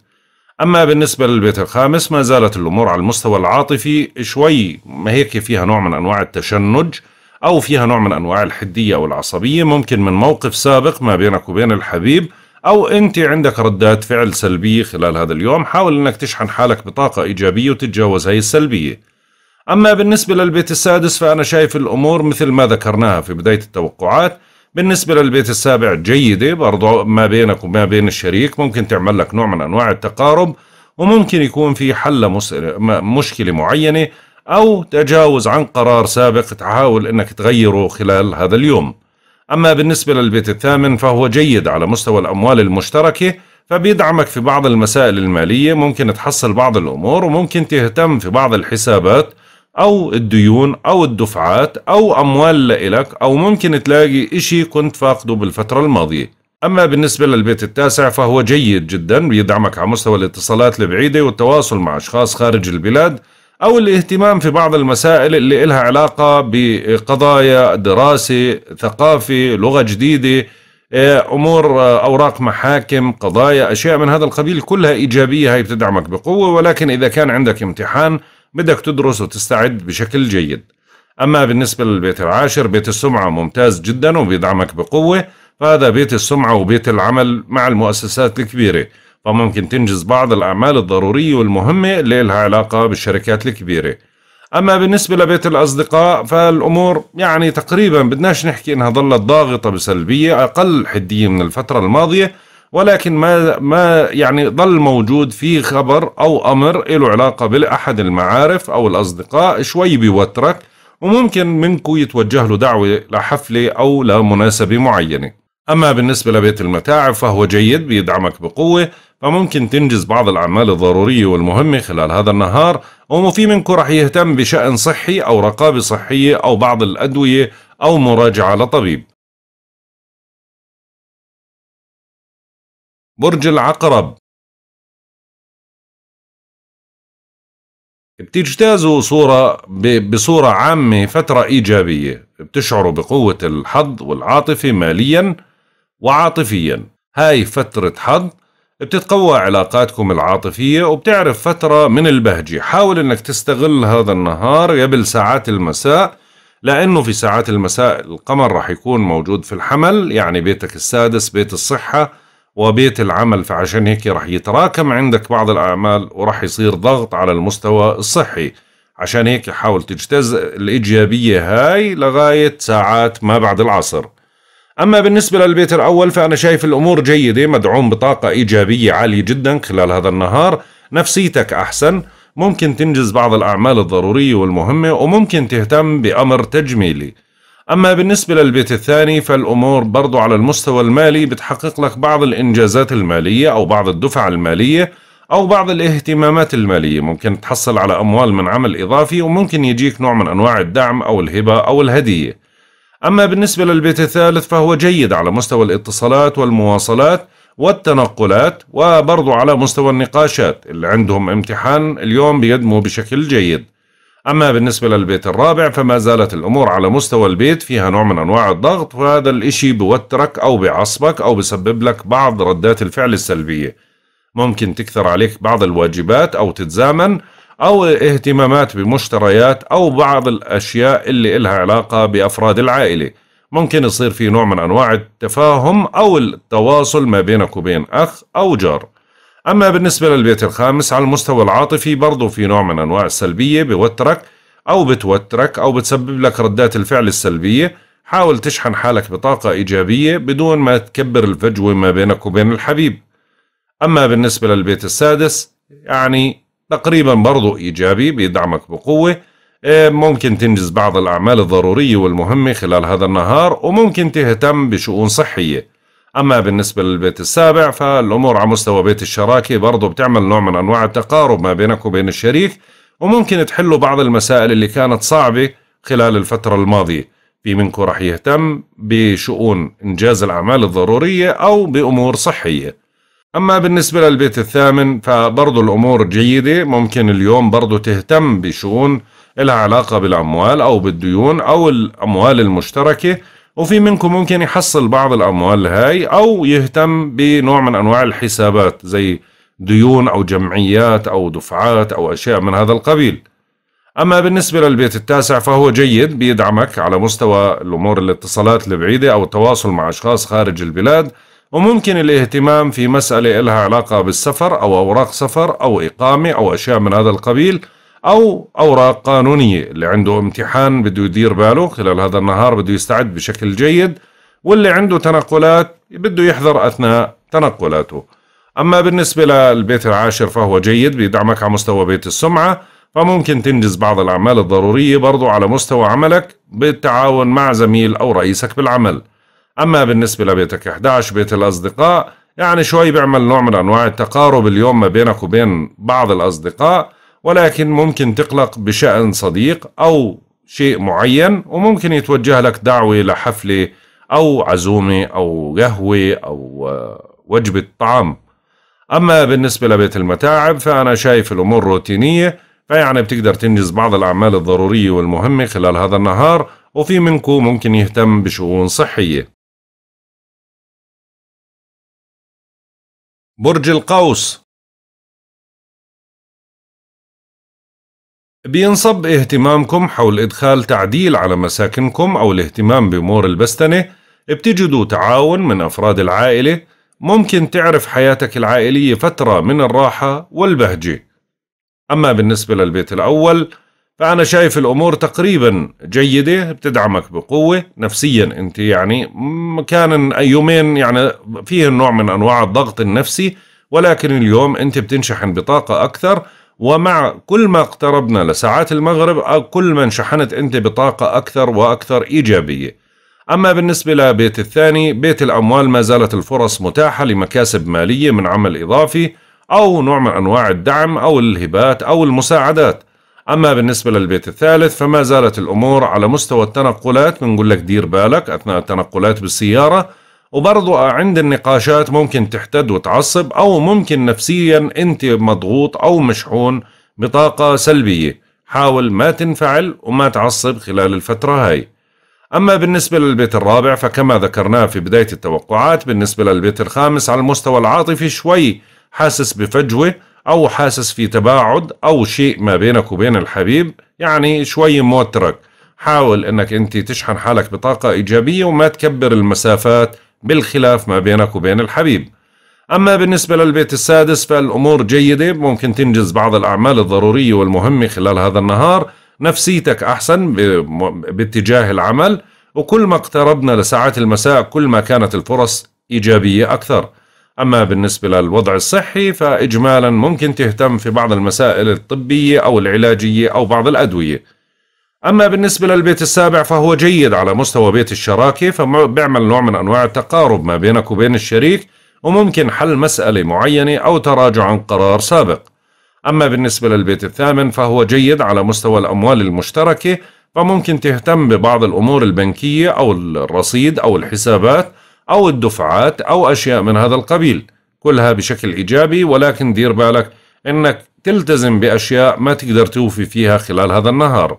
أما بالنسبة للبيت الخامس ما زالت الأمور على المستوى العاطفي شوي ما هيك فيها نوع من أنواع التشنج أو فيها نوع من أنواع الحدية أو العصبية ممكن من موقف سابق ما بينك وبين الحبيب أو أنت عندك ردات فعل سلبية خلال هذا اليوم حاول أنك تشحن حالك بطاقة إيجابية وتتجاوز هاي السلبية أما بالنسبة للبيت السادس فأنا شايف الأمور مثل ما ذكرناها في بداية التوقعات بالنسبة للبيت السابع جيدة برضو ما بينك وما بين الشريك ممكن تعمل لك نوع من أنواع التقارب وممكن يكون في حل مشكلة معينة أو تجاوز عن قرار سابق تحاول أنك تغيره خلال هذا اليوم أما بالنسبة للبيت الثامن فهو جيد على مستوى الأموال المشتركة فبيدعمك في بعض المسائل المالية ممكن تحصل بعض الأمور وممكن تهتم في بعض الحسابات او الديون او الدفعات او اموال لإلك او ممكن تلاقي اشي كنت فاقده بالفترة الماضية اما بالنسبة للبيت التاسع فهو جيد جدا بيدعمك على مستوى الاتصالات البعيدة والتواصل مع اشخاص خارج البلاد او الاهتمام في بعض المسائل اللي إلها علاقة بقضايا دراسة ثقافة لغة جديدة آه، امور آه، اوراق محاكم قضايا اشياء من هذا القبيل كلها ايجابيه هي بتدعمك بقوه ولكن اذا كان عندك امتحان بدك تدرس وتستعد بشكل جيد أما بالنسبة للبيت العاشر بيت السمعة ممتاز جدا وبيدعمك بقوة فهذا بيت السمعة وبيت العمل مع المؤسسات الكبيرة فممكن تنجز بعض الأعمال الضرورية والمهمة اللي لها علاقة بالشركات الكبيرة أما بالنسبة لبيت الأصدقاء فالأمور يعني تقريبا بدناش نحكي إنها ظلت ضاغطة بسلبية أقل حدية من الفترة الماضية ولكن ما ما يعني ظل موجود في خبر او امر له علاقه بالاحد المعارف او الاصدقاء شوي بيوترك وممكن منكم يتوجه له دعوه لحفله او لمناسبه معينه. اما بالنسبه لبيت المتاعب فهو جيد بيدعمك بقوه فممكن تنجز بعض الأعمال الضرورية والمهمة خلال هذا النهار وفي منكم رح يهتم بشأن صحي أو رقابة صحية أو بعض الأدوية أو مراجعة لطبيب برج العقرب بتجتازوا صورة بصورة عامة فترة إيجابية بتشعروا بقوة الحظ والعاطفة ماليا وعاطفيا هاي فترة حظ بتتقوى علاقاتكم العاطفية وبتعرف فترة من البهجة حاول انك تستغل هذا النهار قبل ساعات المساء لأنه في ساعات المساء القمر رح يكون موجود في الحمل يعني بيتك السادس بيت الصحة وبيت العمل فعشان هيك رح يتراكم عندك بعض الأعمال ورح يصير ضغط على المستوى الصحي عشان هيك حاول تجتز الإيجابية هاي لغاية ساعات ما بعد العصر أما بالنسبة للبيت الأول فأنا شايف الأمور جيدة مدعوم بطاقة إيجابية عالية جدا خلال هذا النهار نفسيتك أحسن ممكن تنجز بعض الأعمال الضرورية والمهمة وممكن تهتم بأمر تجميلي أما بالنسبة للبيت الثاني فالأمور برضو على المستوى المالي بتحقق لك بعض الإنجازات المالية أو بعض الدفع المالية أو بعض الاهتمامات المالية ممكن تحصل على أموال من عمل إضافي وممكن يجيك نوع من أنواع الدعم أو الهبة أو الهدية أما بالنسبة للبيت الثالث فهو جيد على مستوى الاتصالات والمواصلات والتنقلات وبرضو على مستوى النقاشات اللي عندهم امتحان اليوم بيدموا بشكل جيد أما بالنسبة للبيت الرابع فما زالت الأمور على مستوى البيت فيها نوع من أنواع الضغط وهذا الإشي بوترك أو بعصبك أو بسبب لك بعض ردات الفعل السلبية ممكن تكثر عليك بعض الواجبات أو تتزامن أو اهتمامات بمشتريات أو بعض الأشياء اللي إلها علاقة بأفراد العائلة ممكن يصير في نوع من أنواع التفاهم أو التواصل ما بينك وبين أخ أو جار أما بالنسبة للبيت الخامس على المستوى العاطفي برضو في نوع من أنواع السلبية بيوترك أو بتوترك أو بتسبب لك ردات الفعل السلبية حاول تشحن حالك بطاقة إيجابية بدون ما تكبر الفجوة ما بينك وبين الحبيب أما بالنسبة للبيت السادس يعني تقريبا برضو إيجابي بيدعمك بقوة إيه، ممكن تنجز بعض الأعمال الضرورية والمهمة خلال هذا النهار وممكن تهتم بشؤون صحية أما بالنسبة للبيت السابع فالأمور على مستوى بيت الشراكة برضو بتعمل نوع من أنواع التقارب ما بينك وبين الشريك وممكن تحلوا بعض المسائل اللي كانت صعبة خلال الفترة الماضية في منكم رح يهتم بشؤون إنجاز الأعمال الضرورية أو بأمور صحية أما بالنسبة للبيت الثامن فبرضو الأمور جيدة ممكن اليوم برضو تهتم بشؤون لها علاقة بالأموال أو بالديون أو الأموال المشتركة وفي منكم ممكن يحصل بعض الأموال هاي أو يهتم بنوع من أنواع الحسابات زي ديون أو جمعيات أو دفعات أو أشياء من هذا القبيل أما بالنسبة للبيت التاسع فهو جيد بيدعمك على مستوى الأمور الاتصالات البعيدة أو التواصل مع أشخاص خارج البلاد وممكن الاهتمام في مسألة لها علاقة بالسفر أو أوراق سفر أو إقامة أو أشياء من هذا القبيل او اوراق قانونيه اللي عنده امتحان بده يدير باله خلال هذا النهار بده يستعد بشكل جيد واللي عنده تنقلات بده يحذر اثناء تنقلاته اما بالنسبه للبيت العاشر فهو جيد بيدعمك على مستوى بيت السمعه فممكن تنجز بعض الاعمال الضروريه برضو على مستوى عملك بالتعاون مع زميل او رئيسك بالعمل اما بالنسبه لبيتك 11 بيت الاصدقاء يعني شوي بيعمل نوع من انواع التقارب اليوم ما بينك وبين بعض الاصدقاء ولكن ممكن تقلق بشأن صديق أو شيء معين وممكن يتوجه لك دعوة لحفلة أو عزومة أو قهوة أو آه، وجبة طعام أما بالنسبة لبيت المتاعب فأنا شايف الأمور روتينية فيعني بتقدر تنجز بعض الأعمال الضرورية والمهمة خلال هذا النهار وفي منكم ممكن يهتم بشؤون صحية برج القوس بينصب اهتمامكم حول إدخال تعديل على مساكنكم أو الاهتمام بأمور البستنة بتجدوا تعاون من أفراد العائلة ممكن تعرف حياتك العائلية فترة من الراحة والبهجة أما بالنسبة للبيت الأول فأنا شايف الأمور تقريبا جيدة بتدعمك بقوة نفسيا أنت يعني كان يومين يعني فيه نوع من أنواع الضغط النفسي ولكن اليوم أنت بتنشحن بطاقة أكثر ومع كل ما اقتربنا لساعات المغرب كل ما انشحنت أنت بطاقة أكثر وأكثر إيجابية أما بالنسبة لبيت الثاني بيت الأموال ما زالت الفرص متاحة لمكاسب مالية من عمل إضافي أو نوع من أنواع الدعم أو الهبات أو المساعدات أما بالنسبة للبيت الثالث فما زالت الأمور على مستوى التنقلات بنقول لك دير بالك أثناء التنقلات بالسيارة وبرضو عند النقاشات ممكن تحتد وتعصب أو ممكن نفسيا أنت مضغوط أو مشحون بطاقة سلبية حاول ما تنفعل وما تعصب خلال الفترة هاي أما بالنسبة للبيت الرابع فكما ذكرناه في بداية التوقعات بالنسبة للبيت الخامس على المستوى العاطفي شوي حاسس بفجوة أو حاسس في تباعد أو شيء ما بينك وبين الحبيب يعني شوي موترك حاول أنك أنت تشحن حالك بطاقة إيجابية وما تكبر المسافات بالخلاف ما بينك وبين الحبيب أما بالنسبة للبيت السادس فالأمور جيدة ممكن تنجز بعض الأعمال الضرورية والمهمة خلال هذا النهار نفسيتك أحسن باتجاه العمل وكل ما اقتربنا لساعات المساء كل ما كانت الفرص إيجابية أكثر أما بالنسبة للوضع الصحي فإجمالا ممكن تهتم في بعض المسائل الطبية أو العلاجية أو بعض الأدوية أما بالنسبة للبيت السابع فهو جيد على مستوى بيت الشراكة فبيعمل نوع من أنواع التقارب ما بينك وبين الشريك وممكن حل مسألة معينة أو تراجع عن قرار سابق أما بالنسبة للبيت الثامن فهو جيد على مستوى الأموال المشتركة فممكن تهتم ببعض الأمور البنكية أو الرصيد أو الحسابات أو الدفعات أو أشياء من هذا القبيل كلها بشكل إيجابي ولكن دير بالك أنك تلتزم بأشياء ما تقدر توفي فيها خلال هذا النهار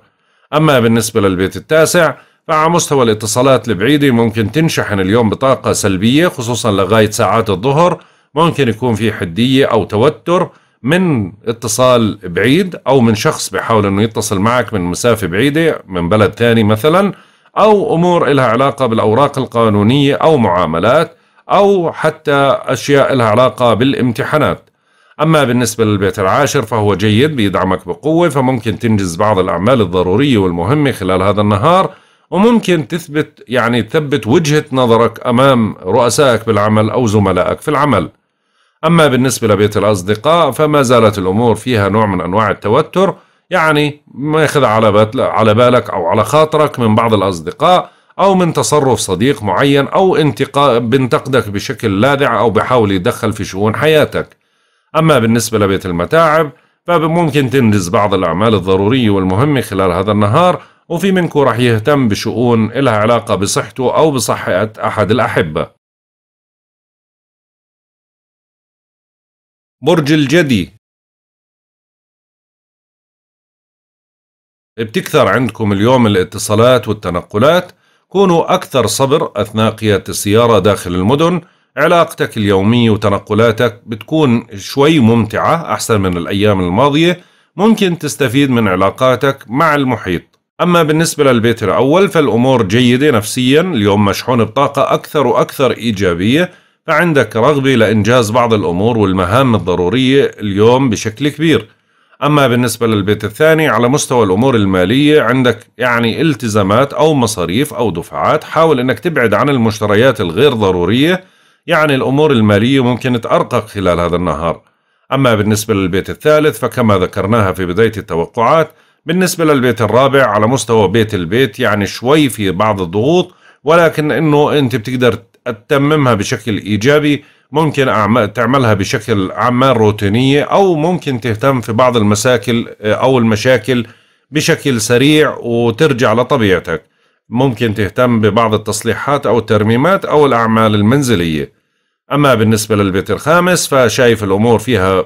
أما بالنسبة للبيت التاسع فعلى مستوى الاتصالات البعيدة ممكن تنشحن اليوم بطاقة سلبية خصوصا لغاية ساعات الظهر ممكن يكون في حدية أو توتر من اتصال بعيد أو من شخص بحاول أنه يتصل معك من مسافة بعيدة من بلد ثاني مثلا أو أمور إلها علاقة بالأوراق القانونية أو معاملات أو حتى أشياء إلها علاقة بالامتحانات أما بالنسبة للبيت العاشر فهو جيد بيدعمك بقوة فممكن تنجز بعض الأعمال الضرورية والمهمة خلال هذا النهار وممكن تثبت يعني تثبت وجهة نظرك أمام رؤسائك بالعمل أو زملائك في العمل أما بالنسبة لبيت الأصدقاء فما زالت الأمور فيها نوع من أنواع التوتر يعني ما يخذ على على بالك أو على خاطرك من بعض الأصدقاء أو من تصرف صديق معين أو انتقاء بنتقدك بشكل لاذع أو بحاول يتدخل في شؤون حياتك أما بالنسبة لبيت المتاعب فممكن تنجز بعض الأعمال الضرورية والمهمة خلال هذا النهار وفي منكم رح يهتم بشؤون إلها علاقة بصحته أو بصحة أحد الأحبة برج الجدي بتكثر عندكم اليوم الاتصالات والتنقلات كونوا أكثر صبر أثناء قيادة السيارة داخل المدن علاقتك اليومية وتنقلاتك بتكون شوي ممتعة أحسن من الأيام الماضية ممكن تستفيد من علاقاتك مع المحيط أما بالنسبة للبيت الأول فالأمور جيدة نفسيا اليوم مشحون بطاقة أكثر وأكثر إيجابية فعندك رغبة لإنجاز بعض الأمور والمهام الضرورية اليوم بشكل كبير أما بالنسبة للبيت الثاني على مستوى الأمور المالية عندك يعني التزامات أو مصاريف أو دفعات حاول أنك تبعد عن المشتريات الغير ضرورية يعني الأمور المالية ممكن تأرقق خلال هذا النهار أما بالنسبة للبيت الثالث فكما ذكرناها في بداية التوقعات بالنسبة للبيت الرابع على مستوى بيت البيت يعني شوي في بعض الضغوط ولكن أنه أنت بتقدر تتممها بشكل إيجابي ممكن تعملها بشكل أعمال روتينية أو ممكن تهتم في بعض المساكل أو المشاكل بشكل سريع وترجع لطبيعتك ممكن تهتم ببعض التصليحات أو الترميمات أو الأعمال المنزلية أما بالنسبة للبيت الخامس فشايف الأمور فيها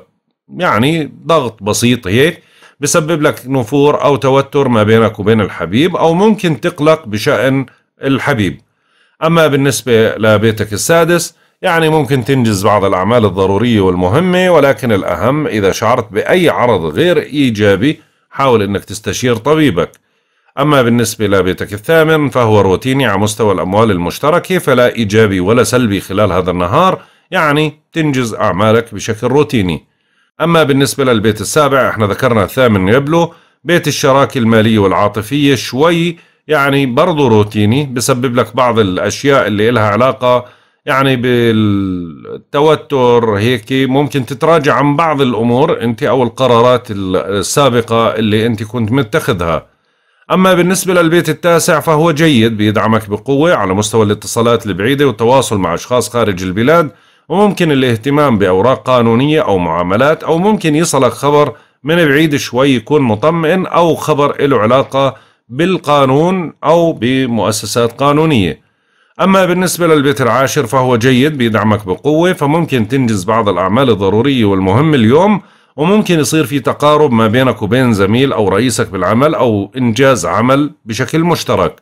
يعني ضغط بسيط هيك بسبب لك نفور أو توتر ما بينك وبين الحبيب أو ممكن تقلق بشأن الحبيب أما بالنسبة لبيتك السادس يعني ممكن تنجز بعض الأعمال الضرورية والمهمة ولكن الأهم إذا شعرت بأي عرض غير إيجابي حاول أنك تستشير طبيبك أما بالنسبة لبيتك الثامن فهو روتيني على مستوى الأموال المشتركة فلا إيجابي ولا سلبي خلال هذا النهار يعني تنجز أعمالك بشكل روتيني أما بالنسبة للبيت السابع احنا ذكرنا الثامن يبلو بيت الشراكة المالية والعاطفية شوي يعني برضه روتيني بسبب لك بعض الأشياء اللي إلها علاقة يعني بالتوتر هيك ممكن تتراجع عن بعض الأمور أنت أو القرارات السابقة اللي أنت كنت متخذها أما بالنسبة للبيت التاسع فهو جيد بيدعمك بقوة على مستوى الاتصالات البعيدة والتواصل مع أشخاص خارج البلاد وممكن الاهتمام بأوراق قانونية أو معاملات أو ممكن يصلك خبر من بعيد شوي يكون مطمئن أو خبر له علاقة بالقانون أو بمؤسسات قانونية أما بالنسبة للبيت العاشر فهو جيد بيدعمك بقوة فممكن تنجز بعض الأعمال الضرورية والمهمة اليوم وممكن يصير في تقارب ما بينك وبين زميل أو رئيسك بالعمل أو إنجاز عمل بشكل مشترك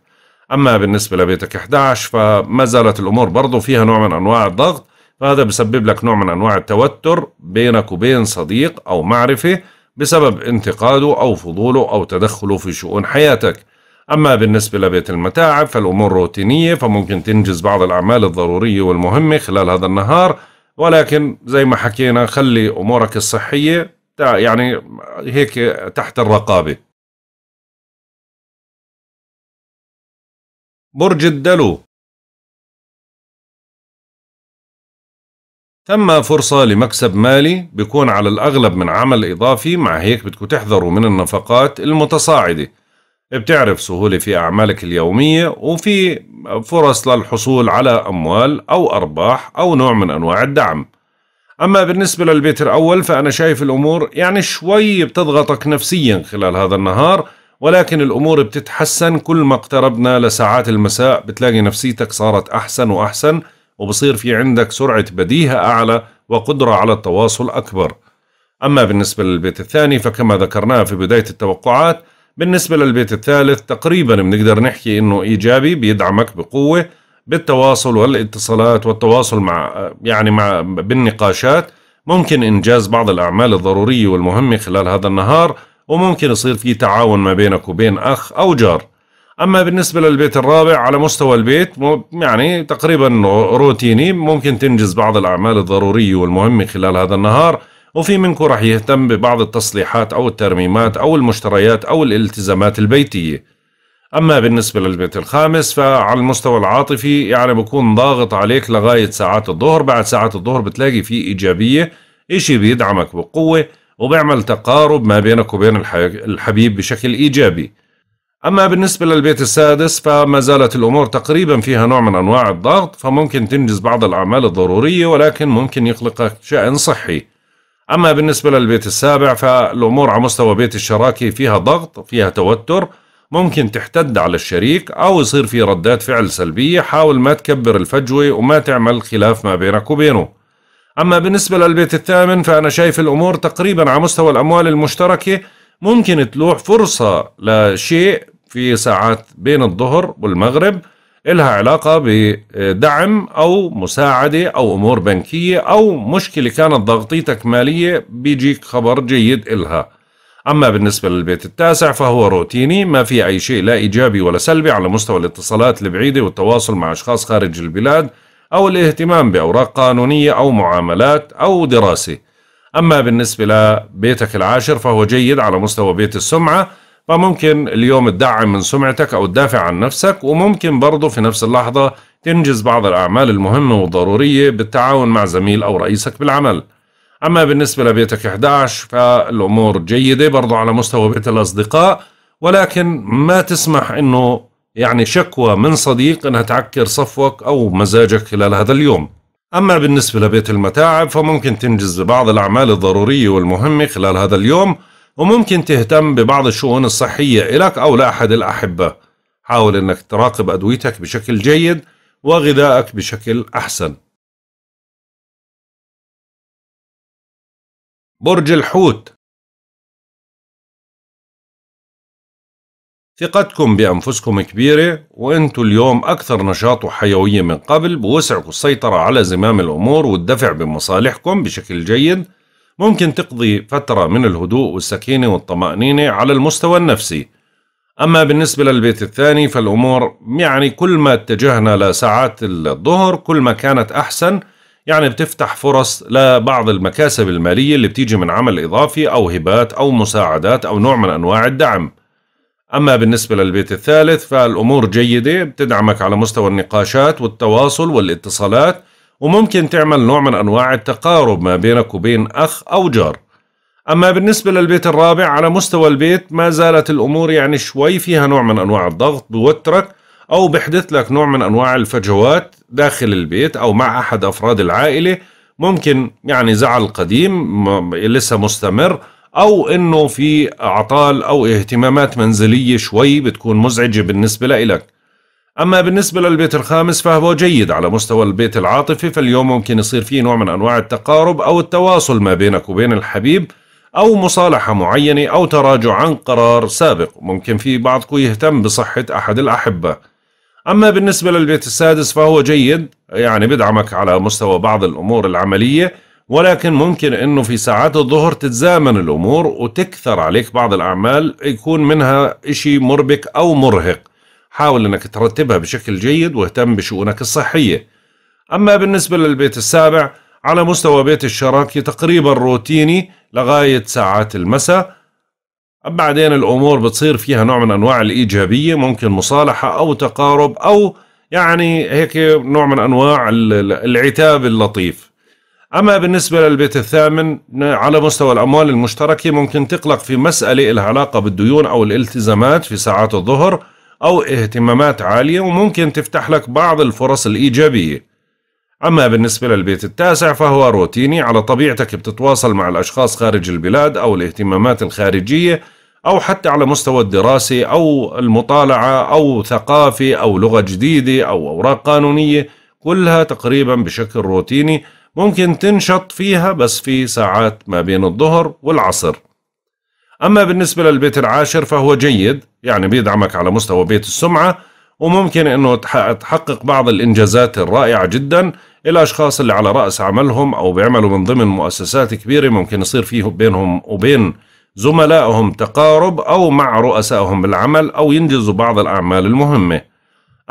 أما بالنسبة لبيتك 11 فما زالت الأمور برضو فيها نوع من أنواع الضغط فهذا بسبب لك نوع من أنواع التوتر بينك وبين صديق أو معرفة بسبب انتقاده أو فضوله أو تدخله في شؤون حياتك أما بالنسبة لبيت المتاعب فالأمور روتينية فممكن تنجز بعض الأعمال الضرورية والمهمة خلال هذا النهار ولكن زي ما حكينا خلي امورك الصحيه يعني هيك تحت الرقابه برج الدلو تم فرصة لمكسب مالي بيكون على الأغلب من عمل إضافي مع هيك بدكم تحذروا من النفقات المتصاعدة بتعرف سهولة في أعمالك اليومية وفي فرص للحصول على أموال أو أرباح أو نوع من أنواع الدعم أما بالنسبة للبيت الأول فأنا شايف الأمور يعني شوي بتضغطك نفسيا خلال هذا النهار ولكن الأمور بتتحسن كل ما اقتربنا لساعات المساء بتلاقي نفسيتك صارت أحسن وأحسن وبصير في عندك سرعة بديهة أعلى وقدرة على التواصل أكبر أما بالنسبة للبيت الثاني فكما ذكرناه في بداية التوقعات بالنسبة للبيت الثالث تقريبا بنقدر نحكي انه ايجابي بيدعمك بقوة بالتواصل والاتصالات والتواصل مع يعني مع بالنقاشات ممكن انجاز بعض الاعمال الضرورية والمهمة خلال هذا النهار وممكن يصير في تعاون ما بينك وبين اخ او جار اما بالنسبة للبيت الرابع على مستوى البيت يعني تقريبا روتيني ممكن تنجز بعض الاعمال الضرورية والمهمة خلال هذا النهار وفي منكم رح يهتم ببعض التصليحات أو الترميمات أو المشتريات أو الالتزامات البيتية أما بالنسبة للبيت الخامس فعلى المستوى العاطفي يعني بكون ضاغط عليك لغاية ساعات الظهر بعد ساعات الظهر بتلاقي في إيجابية إشي بيدعمك بقوة وبيعمل تقارب ما بينك وبين الحبيب بشكل إيجابي أما بالنسبة للبيت السادس فما زالت الأمور تقريبا فيها نوع من أنواع الضغط فممكن تنجز بعض الأعمال الضرورية ولكن ممكن يقلقك شأن صحي أما بالنسبة للبيت السابع فالأمور على مستوى بيت الشراكة فيها ضغط فيها توتر ممكن تحتد على الشريك أو يصير في ردات فعل سلبية حاول ما تكبر الفجوة وما تعمل خلاف ما بينك وبينه أما بالنسبة للبيت الثامن فأنا شايف الأمور تقريبا على مستوى الأموال المشتركة ممكن تلوح فرصة لشيء في ساعات بين الظهر والمغرب إلها علاقة بدعم أو مساعدة أو أمور بنكية أو مشكلة كانت ضغطيتك مالية بيجيك خبر جيد إلها أما بالنسبة للبيت التاسع فهو روتيني ما في أي شيء لا إيجابي ولا سلبي على مستوى الاتصالات البعيدة والتواصل مع أشخاص خارج البلاد أو الاهتمام بأوراق قانونية أو معاملات أو دراسة أما بالنسبة لبيتك العاشر فهو جيد على مستوى بيت السمعة فممكن اليوم تدعم من سمعتك أو تدافع عن نفسك وممكن برضه في نفس اللحظة تنجز بعض الأعمال المهمة والضرورية بالتعاون مع زميل أو رئيسك بالعمل أما بالنسبة لبيتك 11 فالأمور جيدة برضه على مستوى بيت الأصدقاء ولكن ما تسمح أنه يعني شكوى من صديق أنها تعكر صفوك أو مزاجك خلال هذا اليوم أما بالنسبة لبيت المتاعب فممكن تنجز بعض الأعمال الضرورية والمهمة خلال هذا اليوم وممكن تهتم ببعض الشؤون الصحية إلك أو لأحد الأحبة حاول أنك تراقب أدويتك بشكل جيد وغذائك بشكل أحسن برج الحوت ثقتكم بأنفسكم كبيرة وأنتوا اليوم أكثر نشاط وحيوية من قبل بوسعكم السيطرة على زمام الأمور والدفع بمصالحكم بشكل جيد ممكن تقضي فترة من الهدوء والسكينة والطمأنينة على المستوى النفسي أما بالنسبة للبيت الثاني فالأمور يعني كل ما اتجهنا لساعات الظهر كل ما كانت أحسن يعني بتفتح فرص لبعض المكاسب المالية اللي بتيجي من عمل إضافي أو هبات أو مساعدات أو نوع من أنواع الدعم أما بالنسبة للبيت الثالث فالأمور جيدة بتدعمك على مستوى النقاشات والتواصل والاتصالات وممكن تعمل نوع من أنواع التقارب ما بينك وبين أخ أو جار أما بالنسبة للبيت الرابع على مستوى البيت ما زالت الأمور يعني شوي فيها نوع من أنواع الضغط بوترك أو بحدث لك نوع من أنواع الفجوات داخل البيت أو مع أحد أفراد العائلة ممكن يعني زعل قديم لسه مستمر أو إنه في أعطال أو اهتمامات منزلية شوي بتكون مزعجة بالنسبة لإلك أما بالنسبة للبيت الخامس فهو جيد على مستوى البيت العاطفي فاليوم ممكن يصير فيه نوع من أنواع التقارب أو التواصل ما بينك وبين الحبيب أو مصالحة معينة أو تراجع عن قرار سابق ممكن في بعضكم يهتم بصحة أحد الأحبة أما بالنسبة للبيت السادس فهو جيد يعني بدعمك على مستوى بعض الأمور العملية ولكن ممكن أنه في ساعات الظهر تتزامن الأمور وتكثر عليك بعض الأعمال يكون منها إشي مربك أو مرهق حاول أنك ترتبها بشكل جيد واهتم بشؤونك الصحية أما بالنسبة للبيت السابع على مستوى بيت الشراكة تقريبا روتيني لغاية ساعات المساء بعدين الأمور بتصير فيها نوع من أنواع الإيجابية ممكن مصالحة أو تقارب أو يعني هيك نوع من أنواع العتاب اللطيف أما بالنسبة للبيت الثامن على مستوى الأموال المشتركة ممكن تقلق في مسألة العلاقة علاقة بالديون أو الالتزامات في ساعات الظهر أو اهتمامات عالية وممكن تفتح لك بعض الفرص الإيجابية أما بالنسبة للبيت التاسع فهو روتيني على طبيعتك بتتواصل مع الأشخاص خارج البلاد أو الاهتمامات الخارجية أو حتى على مستوى الدراسة أو المطالعة أو ثقافة أو لغة جديدة أو أوراق قانونية كلها تقريبا بشكل روتيني ممكن تنشط فيها بس في ساعات ما بين الظهر والعصر أما بالنسبة للبيت العاشر فهو جيد يعني بيدعمك على مستوى بيت السمعة وممكن أنه تحقق بعض الإنجازات الرائعة جدا الأشخاص اللي على رأس عملهم أو بيعملوا من ضمن مؤسسات كبيرة ممكن يصير فيه بينهم وبين زملائهم تقارب أو مع رؤسائهم بالعمل أو ينجزوا بعض الأعمال المهمة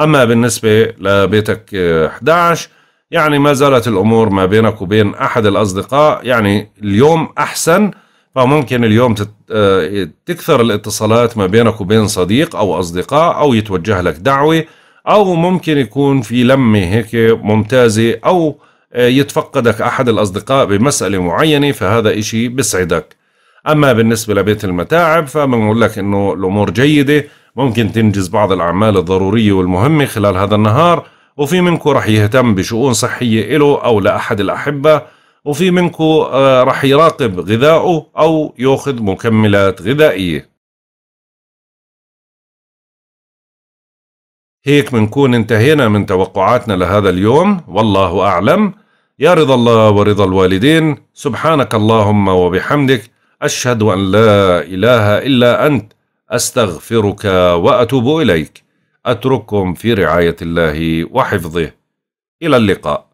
أما بالنسبة لبيتك 11 يعني ما زالت الأمور ما بينك وبين أحد الأصدقاء يعني اليوم أحسن فممكن اليوم آه، تكثر الاتصالات ما بينك وبين صديق أو أصدقاء أو يتوجه لك دعوة أو ممكن يكون في لمة هيك ممتازة أو آه، يتفقدك أحد الأصدقاء بمسألة معينة فهذا إشي بسعدك أما بالنسبة لبيت المتاعب فبنقول لك إنه الأمور جيدة ممكن تنجز بعض الأعمال الضرورية والمهمة خلال هذا النهار وفي منكم رح يهتم بشؤون صحية له أو لأحد الأحبة وفي منكم آه، راح يراقب غذائه أو يأخذ مكملات غذائية هيك بنكون انتهينا من توقعاتنا لهذا اليوم والله أعلم يا رضا الله ورضا الوالدين سبحانك اللهم وبحمدك أشهد أن لا إله إلا أنت أستغفرك وأتوب إليك أترككم في رعاية الله وحفظه إلى اللقاء